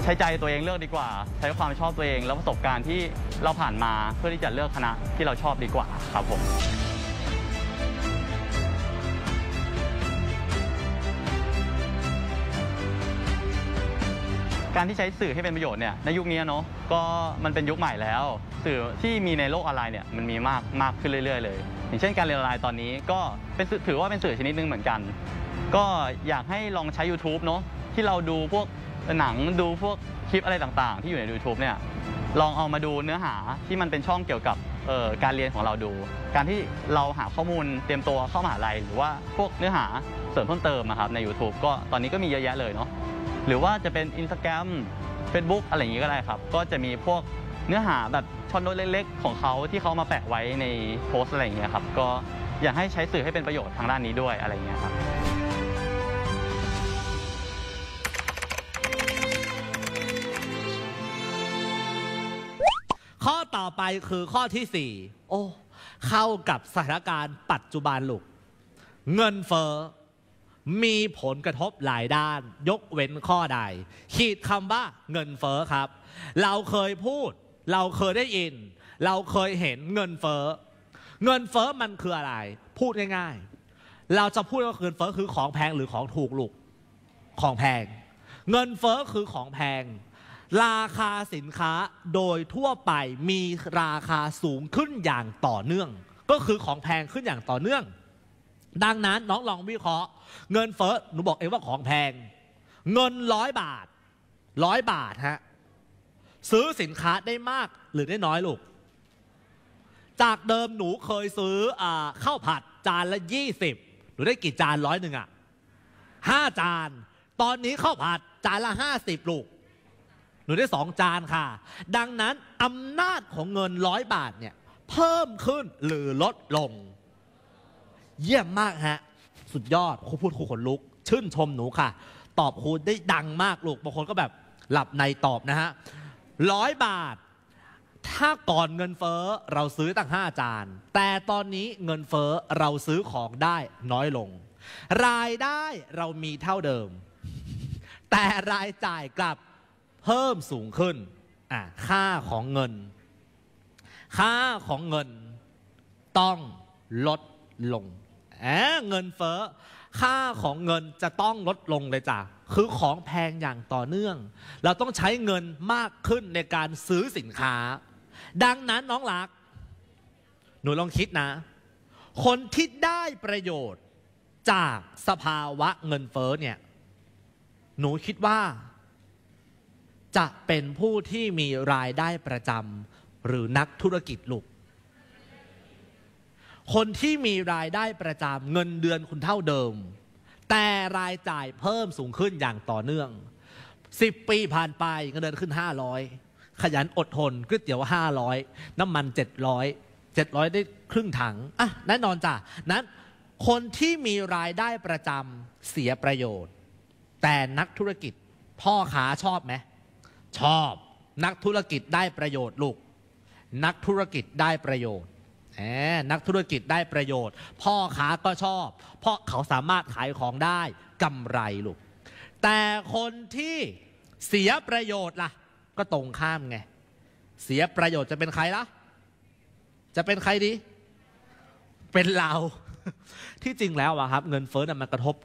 ใช้ใจตัวเองเลือกดีกว่า ใช้ความชอบตัวเองแล้วประสบการณ์ที่เราผ่านมาเพื่อที่จะเลือกคณะที่เราชอบดีกว่าครับผมการที่ใช้สื่อให้เป็นประโยชน์เนี่ยในยุคนี้เนาะก็มันเป็นยุคใหม่แล้ว สื่อที่มีในโลกออนไลน์เนี่ยมันมีมากมากขึ้นเรื่อยๆเลยอย่างเช่นการเรียนออนไลน์ตอนนี้ก็เป็นถือว่าเป็นสื่อชนิดนึงเหมือนกัน ก็อยากให้ลองใช้ YouTube เนาะที่เราดูพวกหนังดูพวกคลิปอะไรต่างๆ ที่อยู่ใน YouTube เนี่ยลองเอามาดูเนื้อหาที่มันเป็นช่องเกี่ยวกับการเรียนของเราดู การที่เราหาข้อมูลเตรียมตัวเข้ามหาลัยหรือว่าพวกเนื้อหาเสริมเพิ่มเติมนะครับใน YouTube ก็ตอนนี้ก็มีเยอะแยะเลยเนาะหรือว่าจะเป็น Instagram Facebook อะไรอย่างนี้ก็ได้ครับ ก็จะมีพวกเนื้อหาแบบช่อนโน้ตเล็กๆ ของเขาที่เขามาแปะไว้ในโพสอะไรอย่างเงี้ยครับก็อยากให้ใช้สื่อให้เป็นประโยชน์ทางด้านนี้ด้วยอะไรอย่างเงี้ยครับข้อต่อไปคือข้อที่สี่โอ้เข้ากับสถานการณ์ปัจจุบันลูกเงินเฟ้อมีผลกระทบหลายด้าน ยกเว้นข้อใด ขีดคำว่าเงินเฟ้อครับ เราเคยพูด เราเคยได้ยิน เราเคยเห็นเงินเฟ้อเงินเฟ้อมันคืออะไร พูดง่ายๆ เราจะพูดว่าเงินเฟ้อคือของแพงหรือของถูกลูกของแพง เงินเฟ้อคือของแพงราคาสินค้าโดยทั่วไปมีราคาสูงขึ้นอย่างต่อเนื่อง ก็คือของแพงขึ้นอย่างต่อเนื่อง ดังนั้นน้องลองวิเคราะห์ เงินเฟ้อหนูบอกเองว่าของแพงเงินร้อยบาทร้อยบาทฮะ ซื้อสินค้าได้มากหรือได้น้อยลูก จากเดิมหนูเคยซื้ออข้าวผัดจานละยี่สิบหนูได้กี่จานร้อยหนึ่งอ่ะห้าจาน ตอนนี้ข้าวผัดจานละห้าสิบลูกหนูได้สองจานค่ะ ดังนั้นอำนาจของเงินร้อยบาทเนี่ยเพิ่มขึ้นหรือลดลง เยี่ยมมากฮะสุดยอดครูพูดครูขนลุก ชื่นชมหนูค่ะ ตอบครูได้ดังมากลูกบางคนก็แบบ หลับในตอบนะฮะร้อยบาท ถ้าก่อนเงินเฟ้อเราซื้อตั้งห้าจาน แต่ตอนนี้เงินเฟ้อเราซื้อของได้น้อยลง รายได้เรามีเท่าเดิม แต่รายจ่ายกลับเพิ่มสูงขึ้นค่าของเงิน ค่าของเงินต้องลดลง เงินเฟ้อ ค่าของเงินจะต้องลดลงเลยจ้ะ คือของแพงอย่างต่อเนื่อง เราต้องใช้เงินมากขึ้นในการซื้อสินค้า ดังนั้นน้องหลักหนูลองคิดนะ คนที่ได้ประโยชน์จากสภาวะเงินเฟ้อเนี่ย หนูคิดว่าจะเป็นผู้ที่มีรายได้ประจำหรือนักธุรกิจลูก คนที่มีรายได้ประจำเงินเดือนคุณเท่าเดิม แต่รายจ่ายเพิ่มสูงขึ้นอย่างต่อเนื่องสิบปีผ่านไปเงินเดือนขึ้นห้าร้อยขยันอดทนก๋วยเตี๋ยวห้าร้อยน้ำมันเจ็ดร้อยเจ็ดร้อยได้ครึ่งถังอ่ะแน่นอนจ้ะนั้น คนที่มีรายได้ประจำเสียประโยชน์ แต่นักธุรกิจพ่อขาชอบไหมชอบนักธุรกิจได้ประโยชน์ลูก นักธุรกิจได้ประโยชน์นักธุรกิจได้ประโยชน์ พ่อค้าก็ชอบ เพราะเขาสามารถขายของได้กำไรลูก แต่คนที่เสียประโยชน์ล่ะ ก็ตรงข้ามไงเสียประโยชน์จะเป็นใครล่ะ จะเป็นใครดีเป็นเรา ที่จริงแล้วอะครับ เงินเฟ้อมันกระทบ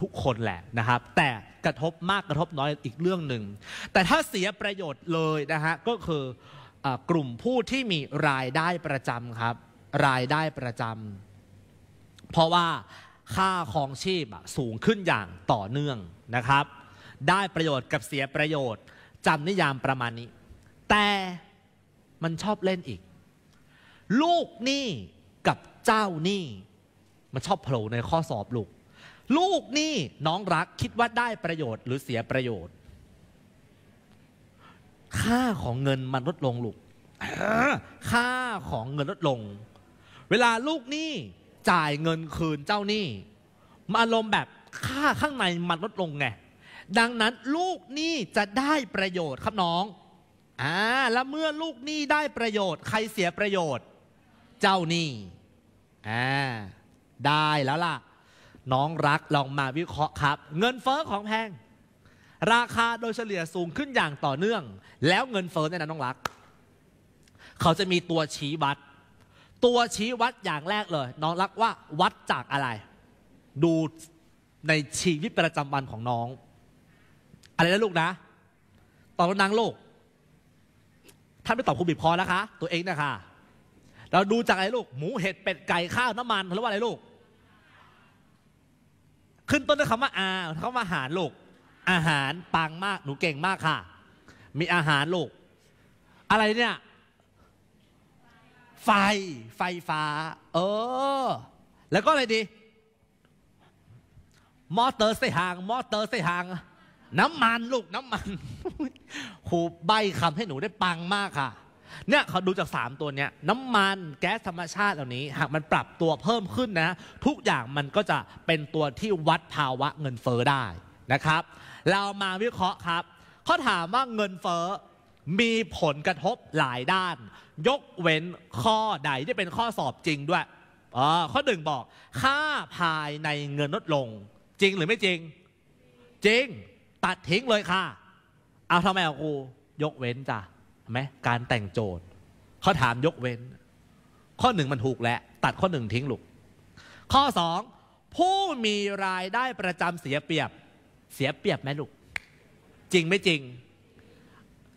ทุกคนแหละนะครับ แต่ระทบมากกระทบน้อยอีกเรื่องหนึ่ง แต่ถ้าเสียประโยชน์เลยนะฮะก็คือกลุ่มผู้ที่มีรายได้ประจำครับ รายได้ประจำเพราะว่าค่าของชีพสูงขึ้นอย่างต่อเนื่องนะครับ ได้ประโยชน์กับเสียประโยชน์จำนิยามประมาณนี้ แต่มันชอบเล่นอีก ลูกหนี้กับเจ้าหนี้มันชอบโผล่ในข้อสอบลูกลูกนี่น้องรักคิดว่าได้ประโยชน์หรือเสียประโยชน์ ค่าของเงินมันลดลงลูกค่าของเงินลดลง เวลาลูกนี่จ่ายเงินคืนเจ้านี่มาอารมณ์แบบค่าข้างในมันลดลงไงดังนั้นลูกนี่จะได้ประโยชน์ครับน้องอ่าแล้วเมื่อลูกนี่ได้ประโยชน์ ใครเสียประโยชน์ เจ้านี่อ่าได้แล้วล่ะน้องรักลองมาวิเคราะห์ครับ เงินเฟอ้อของแพง ราคาโดยเฉลี่ยสูงขึ้นอย่างต่อเนื่อง แล้วเงินเฟอ้อเนี่ยนะน้องรัก เขาจะมีตัวชี้วัด ตัวชี้วัดอย่างแรกเลย น้องรักว่าวัดจากอะไร ดูในชีวิตประจำวันของน้อง อะไรนะลูกนะตอบนางโลกท่านไม่ตอบคุณบิบคอนะคะตัวเองนะคะเราดูจากอะไรลูกหมูเห็ดเป็ดไก่ข้าวน้ำมันหรือว่าอะไรลูกขึ้นต้นด้วยคำว่า อาเขามาาหารลูก อาหารปังมาก หนูเก่งมากค่ะ มีอาหารลูก อะไรเนี่ย ไฟ ไฟฟ้า เออ แล้วก็อะไรดี มอเตอร์เสหาง มอเตอร์ เสหาง น้ำมันลูก น้ำมันคูใบคำให้หนูได้ปังมากค่ะเนี่ยเขาดูจาก 3 ตัวเนี้ยน้ำมันแก๊สธรรมชาติเหล่านี้หากมันปรับตัวเพิ่มขึ้นนะ ทุกอย่างมันก็จะเป็นตัวที่วัดภาวะเงินเฟ้อได้นะครับ เรามาวิเคราะห์ครับเขาถามว่าเงินเฟ้อมีผลกระทบหลายด้าน ยกเว้นข้อใดที่เป็นข้อสอบจริงด้วยข้อหนึ่งบอก ค่าภายในเงินลดลง จริงหรือไม่จริง จริงตัดทิ้งเลยค่ะ เอาทำไมอ่ะกูยกเว้นจ้ะไหมการแต่งโจทย์เขาถามยกเว้น ข้อหนึ่งมันถูกแล้ว ตัดข้อหนึ่งทิ้งลูก ข้อสองผู้มีรายได้ประจำเสียเปรียบ เสียเปรียบไหมลูกจริงไม่จริง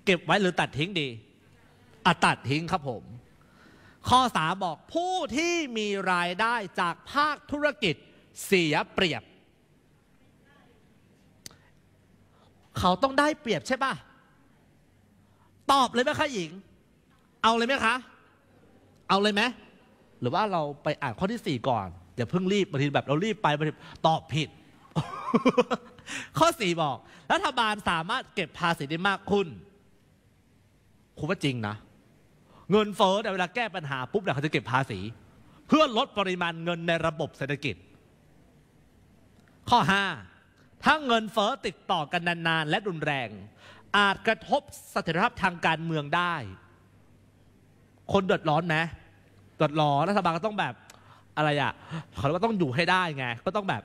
เก็บไว้หรือตัดทิ้งดีอะตัดทิ้งครับผม ข้อสาบอกผู้ที่มีรายได้จากภาคธุรกิจเสียเปรียบเขาต้องได้เปรียบใช่ป่ะตอบเลยไหมคะหญิง เอาเลยไหมคะ เอาเลยไหมหรือว่าเราไปอ่านข้อที่สี่ก่อน อย่าเพิ่งรีบบางทีแบบเรารีบไปบางทีตอบผิด ข้อสี่บอก รัฐบาลสามารถเก็บภาษีได้มากขึ้น คุณว่าจริงนะ เงินเฟ้อเนี่ยเวลาแก้ปัญหา ปุ๊บเนี่ยเขาจะเก็บภาษี เพื่อลดปริมาณเงินในระบบเศรษฐกิจ ข้อห้าถ้าเงินเฟ้อติดต่อกันนานๆและรุนแรงอาจกระทบเสถิรภาพทางการเมืองได้ คนเดือดร้อนไหมเดือดร้อนรัฐบาลก็ต้องแบบอะไรอ่ะเขาเยกต้องอยู่ให้ได้ไง ก็ต้องแบบ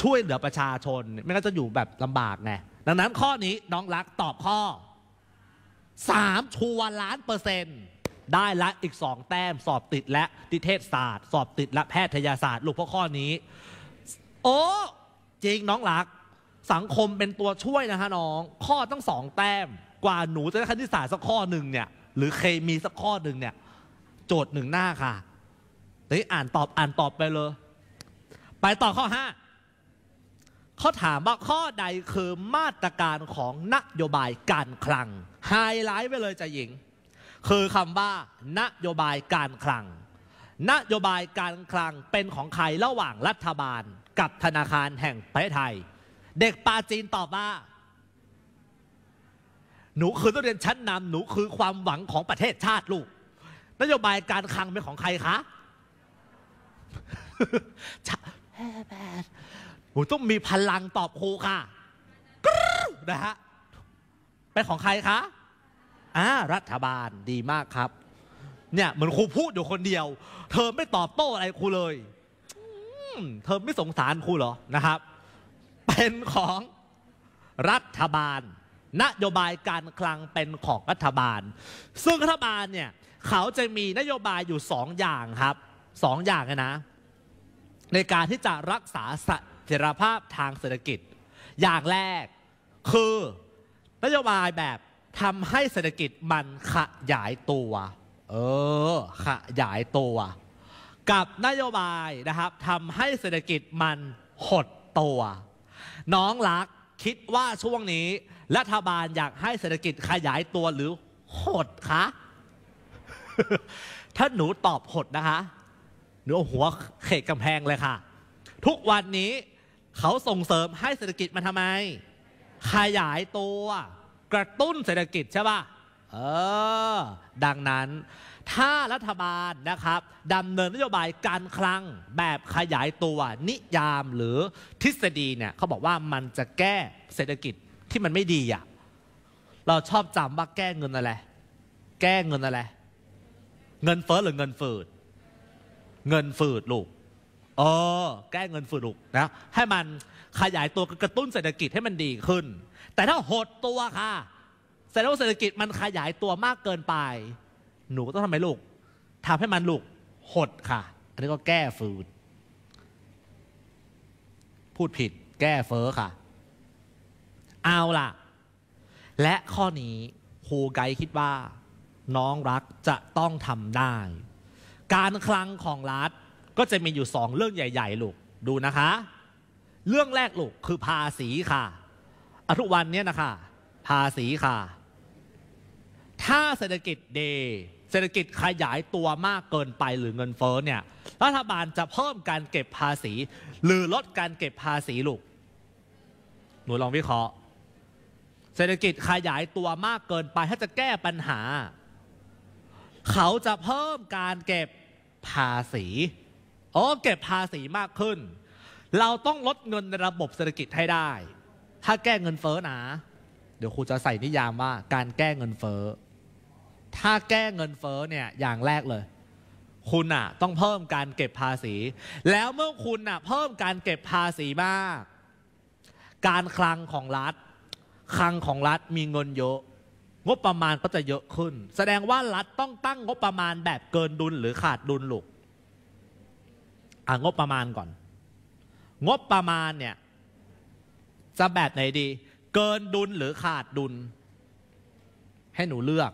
ช่วยเหลือประชาชน ไม่งั้นจะอยู่แบบลำบากไง ดังนั้นข้อนี้น้องรักตอบข้อสามชัวล้านเปอร์เซ็นต์ได้ละอีกสองแต้ม สอบติดและดิเทศศาสตร์ สอบติดและแพทยศาสตร์ลูกพ่อข้อนี้ โอ้ จริงน้องหลักสังคมเป็นตัวช่วยนะฮะน้อง ข้อต้องสองแต้ม กว่าหนูจะได้คณิตศาสตร์สักข้อหนึ่งเนี่ย หรือเคมีสักข้อหนึ่งเนี่ย โจทย์หนึ่งหน้าค่ะเฮ้ยอ่านตอบอ่านตอบไปเลย ไปต่อข้อห้าเขาถามว่าข้อใดคือมาตรการของนโยบายการคลังไฮไลท์ไปเลยจะหญิง คือคำว่า นโยบายการคลัง นโยบายการคลังเป็นของใครระหว่างรัฐบาล กับธนาคารแห่งประเทศไทยเด็กปาจีนตอบว่า หนูคือต้อเรียนชั้นนำ หนูคือความหวังของประเทศชาติลูก นโยบายการคลังเป็นของใครคะหนูต้องมีพลังตอบครูค่ะ นะฮะ เป็นของใครคะ อ่า รัฐบาล ดีมากครับ เนี่ย เหมือนครูพูดอยู่คนเดียว เธอไม่ตอบโต้อะไรครูเลย เธอไม่สงสารครูเหรอ นะครับเป็นของรัฐบาล นโยบายการคลังเป็นของรัฐบาล ซึ่งรัฐบาลเนี่ยเขาจะมีนโยบายอยู่สองอย่างครับสองอย่างนะ ในการที่จะรักษาเสถียรภาพทางเศรษฐกิจอย่างแรก คือนโยบายแบบทำให้เศรษฐกิจมันขยายตัว เออขยายตัว กับนโยบายนะครับทำให้เศรษฐกิจมันหดตัวน้องรักคิดว่าช่วงนี้รัฐบาลอยากให้เศรษฐกิจขยายตัวหรือ หดคะถ้าหนูตอบหดนะคะหนูหัวเขกกำแพงเลยค่ะ ทุกวันนี้ เขาส่งเสริมให้เศรษฐกิจมาทำไม ขยายตัว กระตุ้นเศรษฐกิจใช่ป่ะเออ ดังนั้นถ้ารัฐบาลนะครับดำเนินนโยบายการคลังแบบขยายตัวนิยามหรือทฤษฎีเนี่ยเขาบอกว่ามันจะแก้เศรษฐกิจที่มันไม่ดีอะเราชอบจำว่าแก้เงินอะไร แก้เงินอะไร เงินเฟ้อหรือเงินฝืด เงินฝืดลูกเออแก้เงินฝืดลูกนะให้มันขยายตัวกระตุ้นเศรษฐกิจให้มันดีขึ้น แต่ถ้าหดตัวค่ะแสดงว่าเศรษฐกิจมันขยายตัวมากเกินไปหนูต้องทำไมลูกทำให้มันลูกหดค่ะ อันนี้ก็แก้ฟืน พูดผิดแก้เฟอค่ะ เอาล่ะ และข้อนี้ครูไกด์คิดว่าน้องรักจะต้องทำได้ การคลังของรัฐก็จะมีอยู่สองเรื่องใหญ่ๆลูกดูนะคะ เรื่องแรกลูกคือ ภาษีค่ะอทุกวันเนี้ยนะคะ ภาษีค่ะ ถ้าเศรษฐกิจเดเศรษฐกิจขยายตัวมากเกินไปหรือเงินเฟ้อเนี่ย รัฐบาลจะเพิ่มการเก็บภาษี หรือลดการเก็บภาษีลูกหนูลองวิเคราะห์ เศรษฐกิจขยายตัวมากเกินไป ถ้าจะแก้ปัญหา เขาจะเพิ่มการเก็บภาษีอ๋อเก็บภาษีมากขึ้น เราต้องลดเงินในระบบเศรษฐกิจให้ได้ ถ้าแก้เงินเฟ้อนะเดี๋ยวครูจะใส่นิยามว่าการแก้เงินเฟ้อถ้าแก้เงินเฟ้อเนี่ยอย่างแรกเลย คุณอะต้องเพิ่มการเก็บภาษี แล้วเมื่อคุณอะเพิ่มการเก็บภาษีมาก การคลังของรัฐ คลังของรัฐมีเงินเยอะงบประมาณก็จะเยอะขึ้น แสดงว่ารัฐต้องตั้งงบประมาณแบบเกินดุลหรือขาดดุลหลุกอ่ะงบประมาณก่อน งบประมาณเนี่ยจะแบบไหนดี เกินดุลหรือขาดดุล ให้หนูเลือก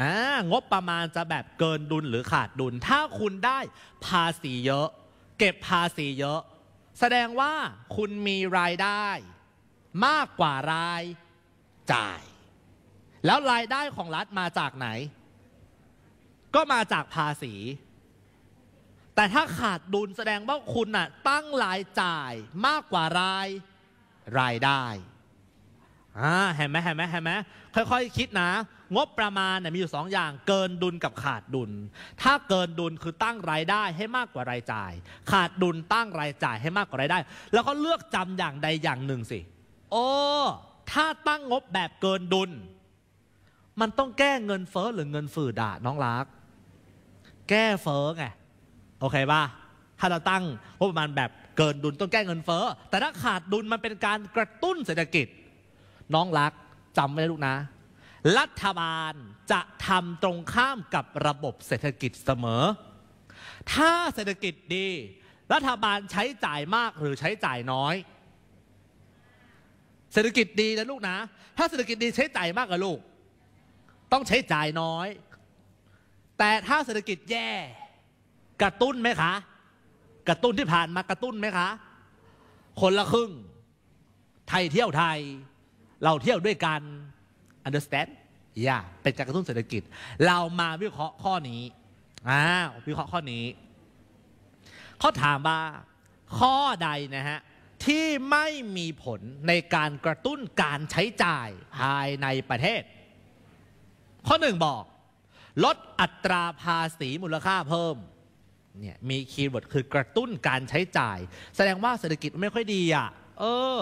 อ่างบประมาณจะแบบเกินดุลหรือขาดดุล ถ้าคุณได้ ภาษีเยอะ เก็บภาษีเยอะ แสดงว่าคุณมีรายได้ มากกว่ารายจ่าย แล้วรายได้ของรัฐมาจากไหน ก็มาจากภาษี แต่ถ้าขาดดุลแสดงว่าคุณน่ะ ตั้งรายจ่ายมากกว่าราย รายได้อ่าเห็นไหมเห็นไหมเห็นไหมค่อย ๆ คิดนะงบประมาณเนี่ยมีอยู่2ออย่างเกินดุลกับขาดดุล ถ้าเกินดุลคือตั้งรายได้ให้มากกว่ารายจ่าย ขาดดุลตั้งรายจ่ายให้มากกว่ารายได้ แล้วก็เลือกจำอย่างใดอย่างหนึ่งสิโอ้ถ้าตั้งงบแบบเกินดุล มันต้องแก้เงินเฟ้อหรือเงินฝืดอะน้องรัก แก้เฟ้อไงโอเคป่ะถ้าเราตั้งงบประมาณแบบเกินดุลต้องแก้เงินเฟ้อแต่ถ้าขาดดุลมันเป็นการกระตุ้นเศรษฐกิจ น้องรักจำไม่ได้ลูกนะรัฐบาลจะ ทำตรงข้ามกับระบบเศรษฐกิจเสมอ ถ้าเศรษฐกิจดี รัฐบาลใช้จ่ายมากหรือใช้จ่ายน้อย เศรษฐกิจดีนะลูกนะ ถ้าเศรษฐกิจดีใช้จ่ายมากกับลูก ต้องใช้จ่ายน้อย แต่ถ้าเศรษฐกิจแย่กระตุ้นไหมคะกระตุ้นที่ผ่านมากระตุ้นไหมคะคนละครึ่ง ไทยเที่ยวไทยเราเที่ยวด้วยกัน understand อย่าเป็นการกระตุ้นเศรษฐกิจ เรามาวิเคราะห์ข้อนี้อ่าวิเคราะห์ข้อนี้ ข้อถามว่า ข้อใดนะฮะที่ไม่มีผลในการกระตุ้นการใช้จ่ายภายในประเทศ ข้อหนึ่งบอก ลดอัตราภาษีมูลค่าเพิ่มเนี่ยมีคีย์เวิร์ดคือกระตุ้นการใช้จ่าย แสดงว่าเศรษฐกิจไม่ค่อยดีอะ่ะ เออ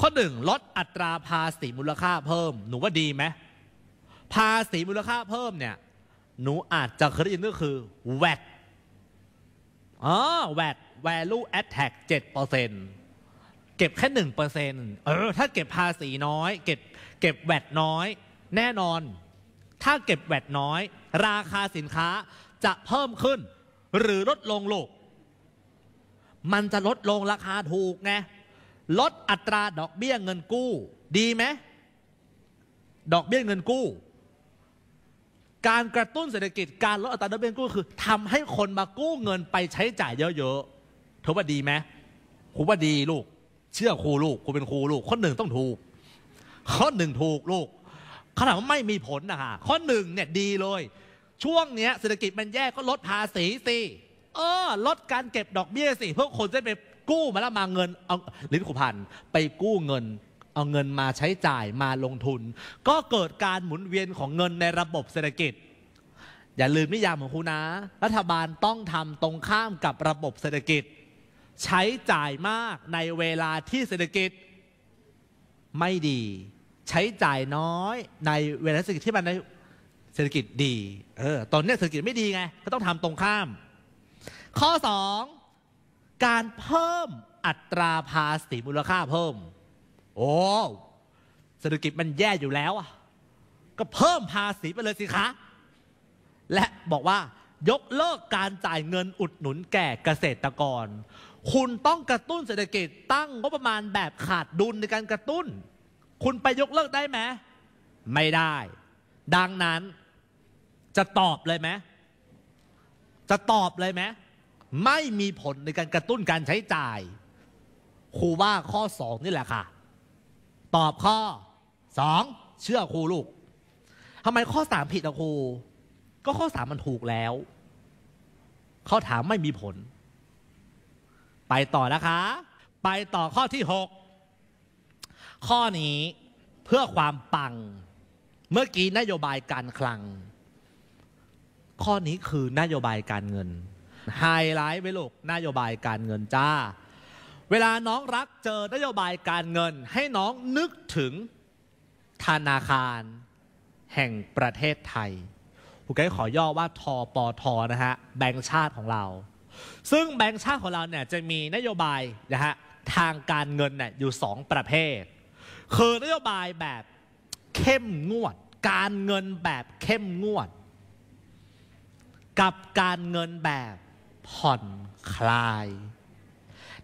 ข้อหนึ่งลดอัตราภาษีมูลค่าเพิ่ม หนูว่าดีไหมภาษีมูลค่าเพิ่มเนี่ย หนูอาจจะเคยได้ยินก็คือ VAT อ๋อ VAT value add tax เจ็ดเปอร์เซ็นต์เก็บแค่หนึ่งเปอร์เซ็นต์เออถ้าเก็บภาษีน้อย เก็บ เก็บแวดน้อยแน่นอน ถ้าเก็บแวดน้อย ราคาสินค้าจะเพิ่มขึ้น หรือลดลงลูก มันจะลดลงราคาถูกไงลดอัตราดอกเบี้ยเงินกู้ ดีไหมดอกเบี้ยเงินกู้ การกระตุ้นเศรษฐกิจการลดอัตราดอกเบี้ยกู้คือ ทำให้คนมากู้เงินไปใช้จ่ายเยอะๆถือว่าดีไหมครูว่าดีลูก เชื่อครูลูกครูเป็นครูลูกข้อหนึ่งต้องถูกข้อหนึ่งถูกลูกเขาถามว่าไม่มีผลนะฮะข้อหนึ่ง เนี่ยดีเลย ช่วงเนี้ย เศรษฐกิจมันแย่ก็ลดภาษีสิเออ ลดการเก็บดอกเบี้ยสิเพื่อคนจะไปกู้มาแล้วมาเงินเอาลิ้นขุพันไปกู้เงิน เอาเงินมาใช้จ่ายมาลงทุน ก็เกิดการหมุนเวียนของเงินในระบบเศรษฐกิจ อย่าลืมนิยามของคุณนะรัฐบาลต้องทำตรงข้ามกับระบบเศรษฐกิจ ใช้จ่ายมากในเวลาที่เศรษฐกิจ ไม่ดี ใช้จ่ายน้อยในเวลาเศรษฐกิจที่มันในเศรษฐกิจดี เออตอนนี้เศรษฐกิจไม่ดีไง ก็ต้องทำตรงข้าม ข้อสองการเพิ่มอัตราภาษีมูลค่าเพิ่ม โอ้ เศรษฐกิจมันแย่อยู่แล้วอ่ะ ก็เพิ่มภาษีไปเลยสิคะ และบอกว่ายกเลิกการจ่ายเงินอุดหนุนแก่เกษตรกร คุณต้องกระตุ้นเศรษฐกิจตั้งงบประมาณแบบขาดดุลในการกระตุ้น คุณไปยกเลิกได้ไหม ไม่ได้ ดังนั้นจะตอบเลยไหม จะตอบเลยไหมไม่มีผลในการกระตุ้นการใช้จ่ายครูว่าข้อสองนี่แหละค่ะ ตอบข้อสองเชื่อครูลูกทำไมข้อสามผิดอะครู ก็ข้อสามมันถูกแล้ว ข้อถามไม่มีผล ไปต่อนะคะ ไปต่อข้อที่หกข้อนี้เพื่อความปัง เมื่อกี้นโยบายการคลัง ข้อนี้คือนโยบายการเงินไฮไลท์ไว้ลูกนโยบายการเงินจ้า เวลาน้องรักเจอนโยบายการเงินให้น้องนึกถึง ธนาคารแห่งประเทศไทยผมก็ขอย่อว่าทปทนะฮะแบงค์ชาติของเรา ซึ่งแบงค์ชาติของเราเนี่ยจะมีนโยบายนะฮะทางการเงินเนี่ยอยู่2ประเภท คือนโยบายแบบเข้มงวด การเงินแบบเข้มงวด กับการเงินแบบผ่อนคลาย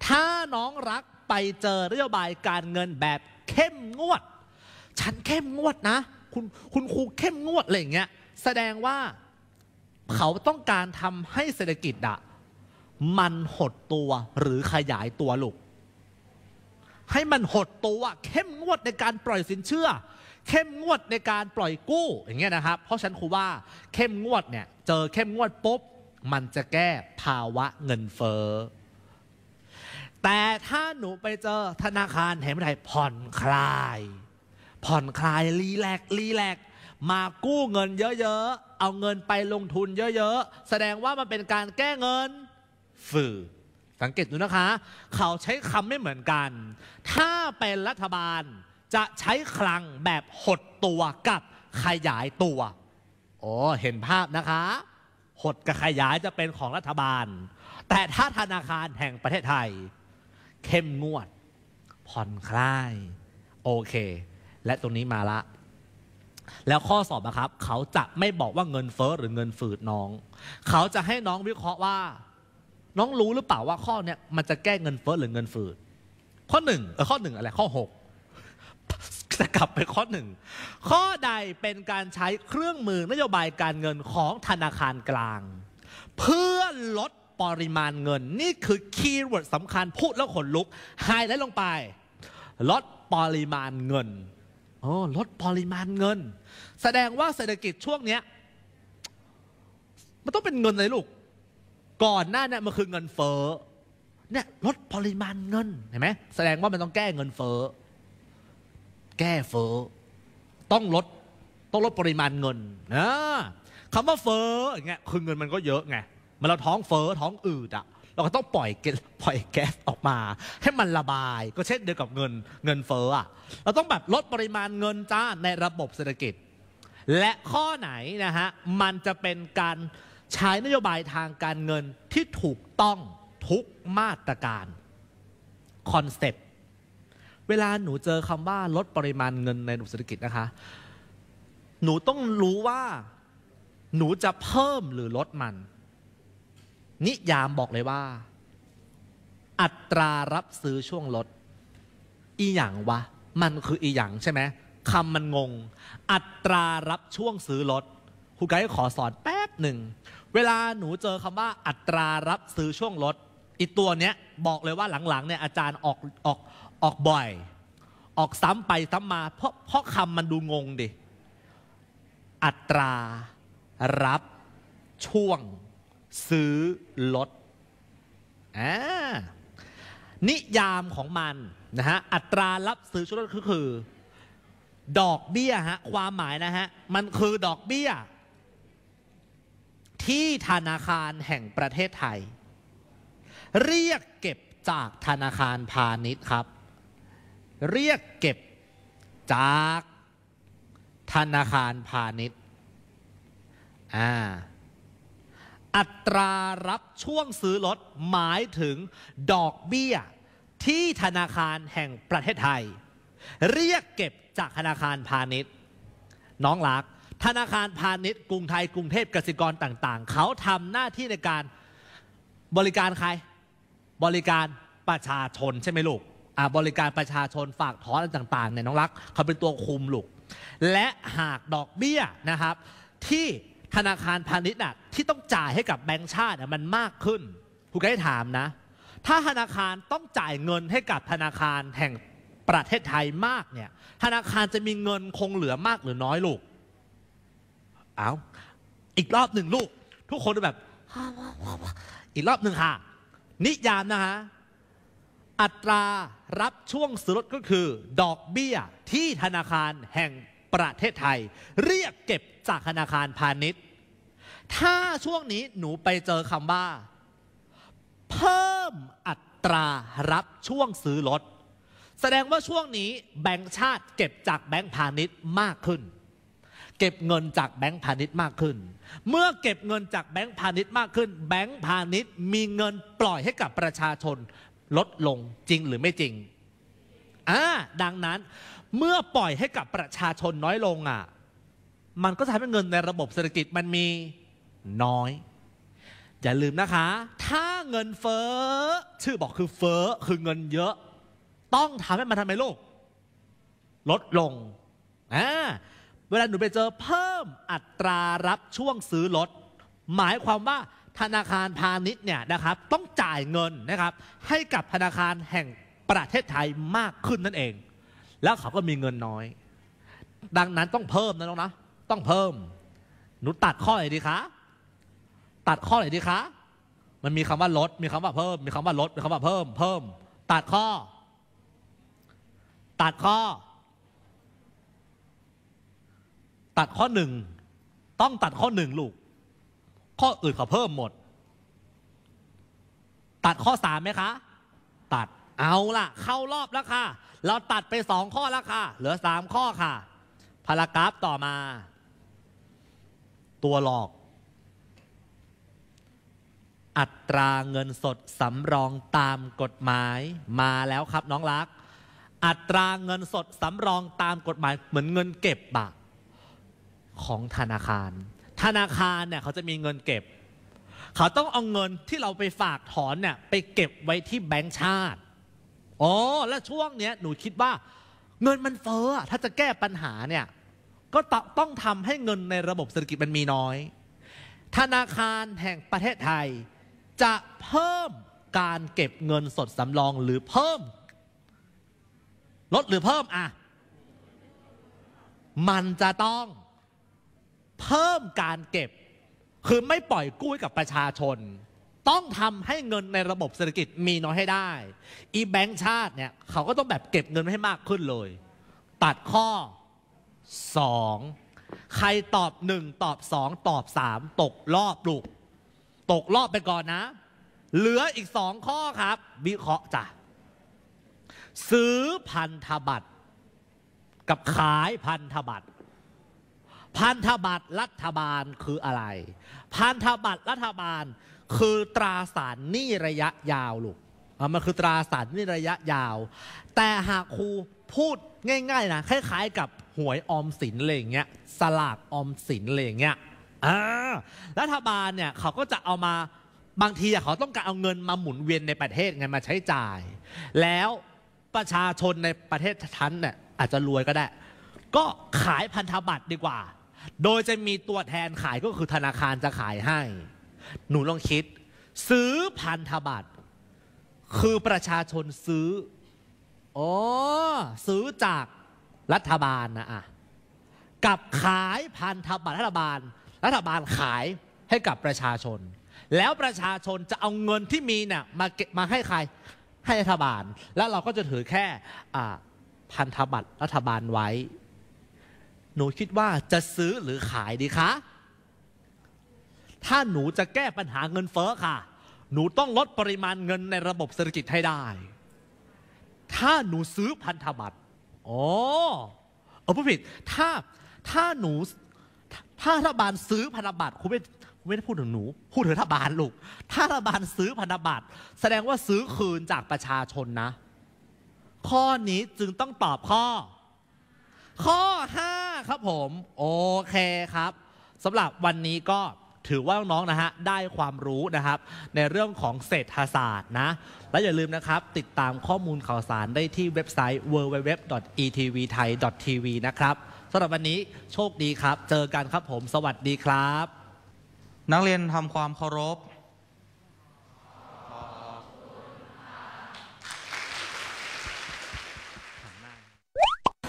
ถ้าน้องรักไปเจอนโยบายการเงินแบบเข้มงวด ฉันเข้มงวดนะ คุณคุณครูเข้มงวดอะไรอย่างเงี้ย แสดงว่าเขาต้องการทำให้เศรษฐกิจอะมันหดตัวหรือขยายตัวลูกให้มันหดตัวเข้มงวดในการปล่อยสินเชื่อ เข้มงวดในการปล่อยกู้อย่างเงี้ยนะครับ เพราะฉันครูว่า เข้มงวดเนี่ยเจอเข้มงวดปุ๊บมันจะแก้ภาวะเงินเฟ้อ แต่ถ้าหนูไปเจอธนาคาร แห่งประเทศไทย ผ่อนคลาย ผ่อนคลาย รีแลกรีแลก มากู้เงินเยอะ ๆ เอาเงินไปลงทุนเยอะ ๆ แสดงว่ามันเป็นการแก้เงิน ฝือสังเกตดูนะคะ เขาใช้คำไม่เหมือนกัน ถ้าเป็นรัฐบาลจะใช้คลังแบบหดตัวกับขยายตัว โอ้เห็นภาพนะคะหดกระขยายจะเป็นของรัฐบาล แต่ถ้าธนาคารแห่งประเทศไทย เข้มงวดผ่อนคลาย โอเค และตรงนี้มาละ แล้วข้อสอบนะครับ เขาจะไม่บอกว่าเงินเฟอ้อหรือเงินฝืดน้อง เขาจะให้น้องวิเคราะห์ว่า น้องรู้หรือเปล่าว่าข้อเนี้ยมันจะแก้เงินเฟอ้อหรือเงินฝืด ข้อหนึ่งเออข้อหนึ่งอะไร ข้อหกจะกลับไปข้อหนึ่งข้อใดเป็นการใช้เครื่องมือนโยบายการเงินของธนาคารกลาง เพื่อลดปริมาณเงิน นี่คือคีย์เวิร์ดสำคัญพูดแล้วขนลุกไฮไลท์ลงไป ลดปริมาณเงินโอ้ลดปริมาณเงิน แสดงว่าเศรษฐกิจช่วงเนี้ยมันต้องเป็นเงินเลยลูก ก่อนหน้าเนี่ยมันคือเงินเฟ้อเนี่ยลดปริมาณเงินเห็นไหมแสดงว่ามันต้องแก้เงินเฟ้อแก้เฟ้อต้องลดต้องลดปริมาณเงินนะคำว่าเฟ้ออย่างเงี้ยคือเงินมันก็เยอะไงมันเราท้องเฟ้อท้องอืดอะเราก็ต้องปล่อยปล่อยแก๊สออกมาให้มันระบายก็เช่นเดียวกับเงิน เงินเฟ้ออะเราต้องแบบลดปริมาณเงินจ้าในระบบเศรษฐกิจ และข้อไหนนะฮะมันจะเป็นการใช้นโยบายทางการเงินที่ถูกต้องทุกมาตรการคอนเซ็ปเวลาหนูเจอคำว่าลดปริมาณเงินในหนุเศรษฐกิจนะคะ หนูต้องรู้ว่า หนูจะเพิ่มหรือลดมัน นิยามบอกเลยว่า อัตรารับซื้อช่วงลดอีหยังวะ มันคืออีหยังใช่ไหมคำมันงง อัตรารับช่วงซื้อลดครูไกด์ขอสอนแป๊บหนึ่งเวลาหนูเจอคำว่า อัตรารับซื้อช่วงลดอีตัวเนี้ยบอกเลยว่าหลังๆเนี่ยอาจารย์ออกออกออกบ่อย ออกซ้ำไปซ้ำมาเพราะเพราะคำมันดูงงดิ อัตรารับช่วงซื้อลดอ่านิยามของมันนะฮะอัตรารับซื้อช่วงลดคือ ดอกเบี้ยฮะความหมายนะฮะ มันคือดอกเบี้ย ที่ธนาคารแห่งประเทศไทย เรียกเก็บจากธนาคารพาณิชย์ครับเรียกเก็บจากธนาคารพาณิชย์อาอัตรารับช่วงซื้อรถหมายถึงดอกเบี้ยที่ธนาคารแห่งประเทศไทย เรียกเก็บจากธนาคารพาณิชย์น้องหลัก ธนาคารพาณิชย์กรุงไทยกรุงเทพกสิกรต่าง ๆเขาทำหน้าที่ในการบริการใคร บริการประชาชนใช่ไหมลูกบริการประชาชนฝากถอนอะไรต่างๆเนี่ยน้องรัก เขาเป็นตัวคุมลูก และหากดอกเบี้ยนะครับ ที่ธนาคารพาณิชย์น่ะที่ต้องจ่ายให้กับแบงก์ชาติมันมากขึ้นคุณก็ได้ถามนะ ถ้าธนาคารต้องจ่ายเงินให้กับธนาคารแห่งประเทศไทยมากเนี่ย ธนาคารจะมีเงินคงเหลือมากหรือน้อยลูกเอาอีกรอบหนึ่งลูก ทุกคนแบบ อีกรอบหนึ่งค่ะ นิยามนะฮะอัตรารับช่วงสุวลดก็คือ ดอกเบี้ยที่ธนาคารแห่งประเทศไทย เรียกเก็บจากธนาคารพาณิชย์ ถ้าช่วงนี้หนูไปเจอคำว่า เพิ่มอัตรารับช่วงซื้อรถแสดงว่าช่วงนี้แบงก์ชาติเก็บจากแบงก์พาณิชย์มากขึ้น เก็บเงินจากแบงก์พาณิชย์มากขึ้น เมื่อเก็บเงินจากแบงก์พาณิชย์มากขึ้น แบงก์พาณิชย์มีเงินปล่อยให้กับประชาชนลดลงจริงหรือไม่จริง อ่า ดังนั้น เมื่อปล่อยให้กับประชาชนน้อยลงอ่ะ มันก็ทำให้เงินในระบบเศรษฐกิจมันมี น้อย อย่าลืมนะคะ ถ้าเงินเฟ้อ ชื่อบอกคือเฟ้อคือเงินเยอะ ต้องทำให้มันทำไมลูกลดลง อ่า เวลาหนูไปเจอเพิ่มอัตรารับช่วงซื้อลด หมายความว่าธนาคารพาณิชย์เนี่ยนะครับ ต้องจ่ายเงินนะครับ ให้กับธนาคารแห่งประเทศไทยมากขึ้นนั่นเอง แล้วเขาก็มีเงินน้อย ดังนั้นต้องเพิ่มนะน้องนะต้องเพิ่มหนูตัดข้อไหนดีคะตัดข้อไหนดีคะมันมีคำว่าลด มีคำว่าเพิ่ม มีคำว่าลดมีคำว่าเพิ่มเพิ่มตัดข้อ ตัดข้อ ตัดข้อหนึ่งต้องตัดข้อหนึ่งลูกข้ออื่นเขาเพิ่มหมด ตัดข้อสามไหมคะ ตัด เอาล่ะ เข้ารอบแล้วค่ะ เราตัดไปสองข้อแล้วค่ะ เหลือสามข้อค่ะพารากราฟต่อมา ตัวหลอก อัตราเงินสดสำรองตามกฎหมายมาแล้วครับ น้องรัก อัตราเงินสดสำรองตามกฎหมาย เหมือนเงินเก็บบะของธนาคารธนาคารเนี่ย เขาจะมีเงินเก็บ เขาต้องเอาเงินที่เราไปฝากถอนเนี่ย ไปเก็บไว้ที่แบงก์ชาติอ๋อและช่วงเนี้ย หนูคิดว่า เงินมันเฟ้อถ้าจะแก้ปัญหาเนี่ย ก็ต้องทำให้เงินในระบบเศรษฐกิจมันมีน้อย ธนาคารแห่งประเทศไทย จะเพิ่มการเก็บเงินสดสำรองหรือเพิ่มลดหรือเพิ่มอ่ะมันจะต้องเพิ่มการเก็บคือไม่ปล่อยกู้กับประชาชน ต้องทำให้เงินในระบบเศรษฐกิจมีน้อยให้ได้ อีแบงค์ชาติเนี่ยเขาก็ต้องแบบเก็บเงินให้มากขึ้นเลย ตัดข้อ 2 ใครตอบ 1 ตอบ 2 ตอบ 3 ตกรอบลูกตกรอบไปก่อนนะ เหลืออีกสองข้อครับ วิเคราะห์จ้ะซื้อพันธบัตร กับขายพันธบัตรพันธบัตรรัฐบาลคืออะไร พันธบัตรรัฐบาลคือตราสารหนี้ระยะยาวลูกมันคือตราสารหนี้ระยะยาว แต่หากครูพูดง่ายๆนะคล้าย ๆ กับหวยออมสินอะไรอย่างเงี้ยสลากออมสินอะไรอย่างเงี้ยรัฐบาลเนี่ยเขาก็จะเอามาบางทีเขาต้องการเอาเงินมาหมุนเวียนในประเทศไงมาใช้จ่าย แล้วประชาชนในประเทศทั้นเนี่ยอาจจะรวยก็ได้ ก็ขายพันธบัตรดีกว่าโดยจะมีตัวแทนขายก็คือธนาคารจะขายให้ หนูลองคิด ซื้อพันธบัตร คือประชาชนซื้ออ๋อซื้อจากรัฐบาลนะอ่ะกับขายพันธบัตรรัฐบาล รัฐบาลขายให้กับประชาชน แล้วประชาชนจะเอาเงินที่มีเนี่ยมาเก็บมาให้ใครให้รัฐบาลแล้วเราก็จะถือแค่พันธบัตรรัฐบาลไว้หนูคิดว่าจะซื้อหรือขายดีคะ ถ้าหนูจะแก้ปัญหาเงินเฟ้อค่ะ หนูต้องลดปริมาณเงินในระบบเศรษฐกิจให้ได้ ถ้าหนูซื้อพันธบัตรอ๋อเออผู้ผิด ถ้า ถ้าหนู ถ้ารัฐบาลซื้อพันธบัตร คุณไม่คุณไม่ได้พูดถึงหนู พูดถึงรัฐบาลลูก ถ้ารัฐบาลซื้อพันธบัตร แสดงว่าซื้อคืนจากประชาชนนะ ข้อนี้จึงต้องตอบข้อข้อ 5 ครับผม โอเคครับสำหรับวันนี้ก็ถือว่าน้องๆนะฮะ ได้ความรู้นะครับ ในเรื่องของเศรษฐศาสตร์นะ และอย่าลืมนะครับติดตามข้อมูลข่าวสารได้ที่เว็บไซต์ www.etvthai.tv นะครับสำหรับวันนี้โชคดีครับ เจอกันครับผมสวัสดีครับ นักเรียนทำความเคารพ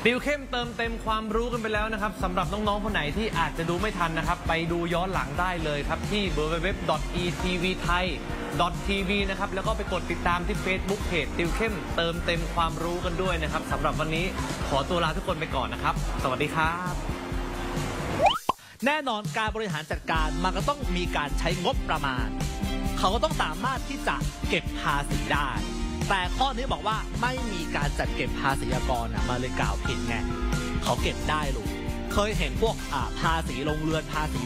ติวเข้มเติมเต็มความรู้กันไปแล้วนะครับสำหรับน้อง ๆ คนไหนที่อาจจะดูไม่ทันนะครับ ไปดูย้อนหลังได้เลยครับที่ www.etvthai.tv นะครับแล้วก็ไปกดติดตามที่ Facebook เพจติวเข้ม เติมเต็มความรู้กันด้วยนะครับสำหรับวันนี้ขอตัวลาทุกคนไปก่อนนะครับ สวัสดีครับ แน่นอนการบริหารจัดการมันก็ต้องมีการใช้งบประมาณ เขาก็ต้องสามารถที่จะเก็บภาษีได้แต่ข้อนี้บอกว่าไม่มีการจัดเก็บภาษีอกรนะมาเลยกล่าวผิดไงเขาเก็บได้ลูกเคยเห็นพวกภาษีโรงเรือนภาษี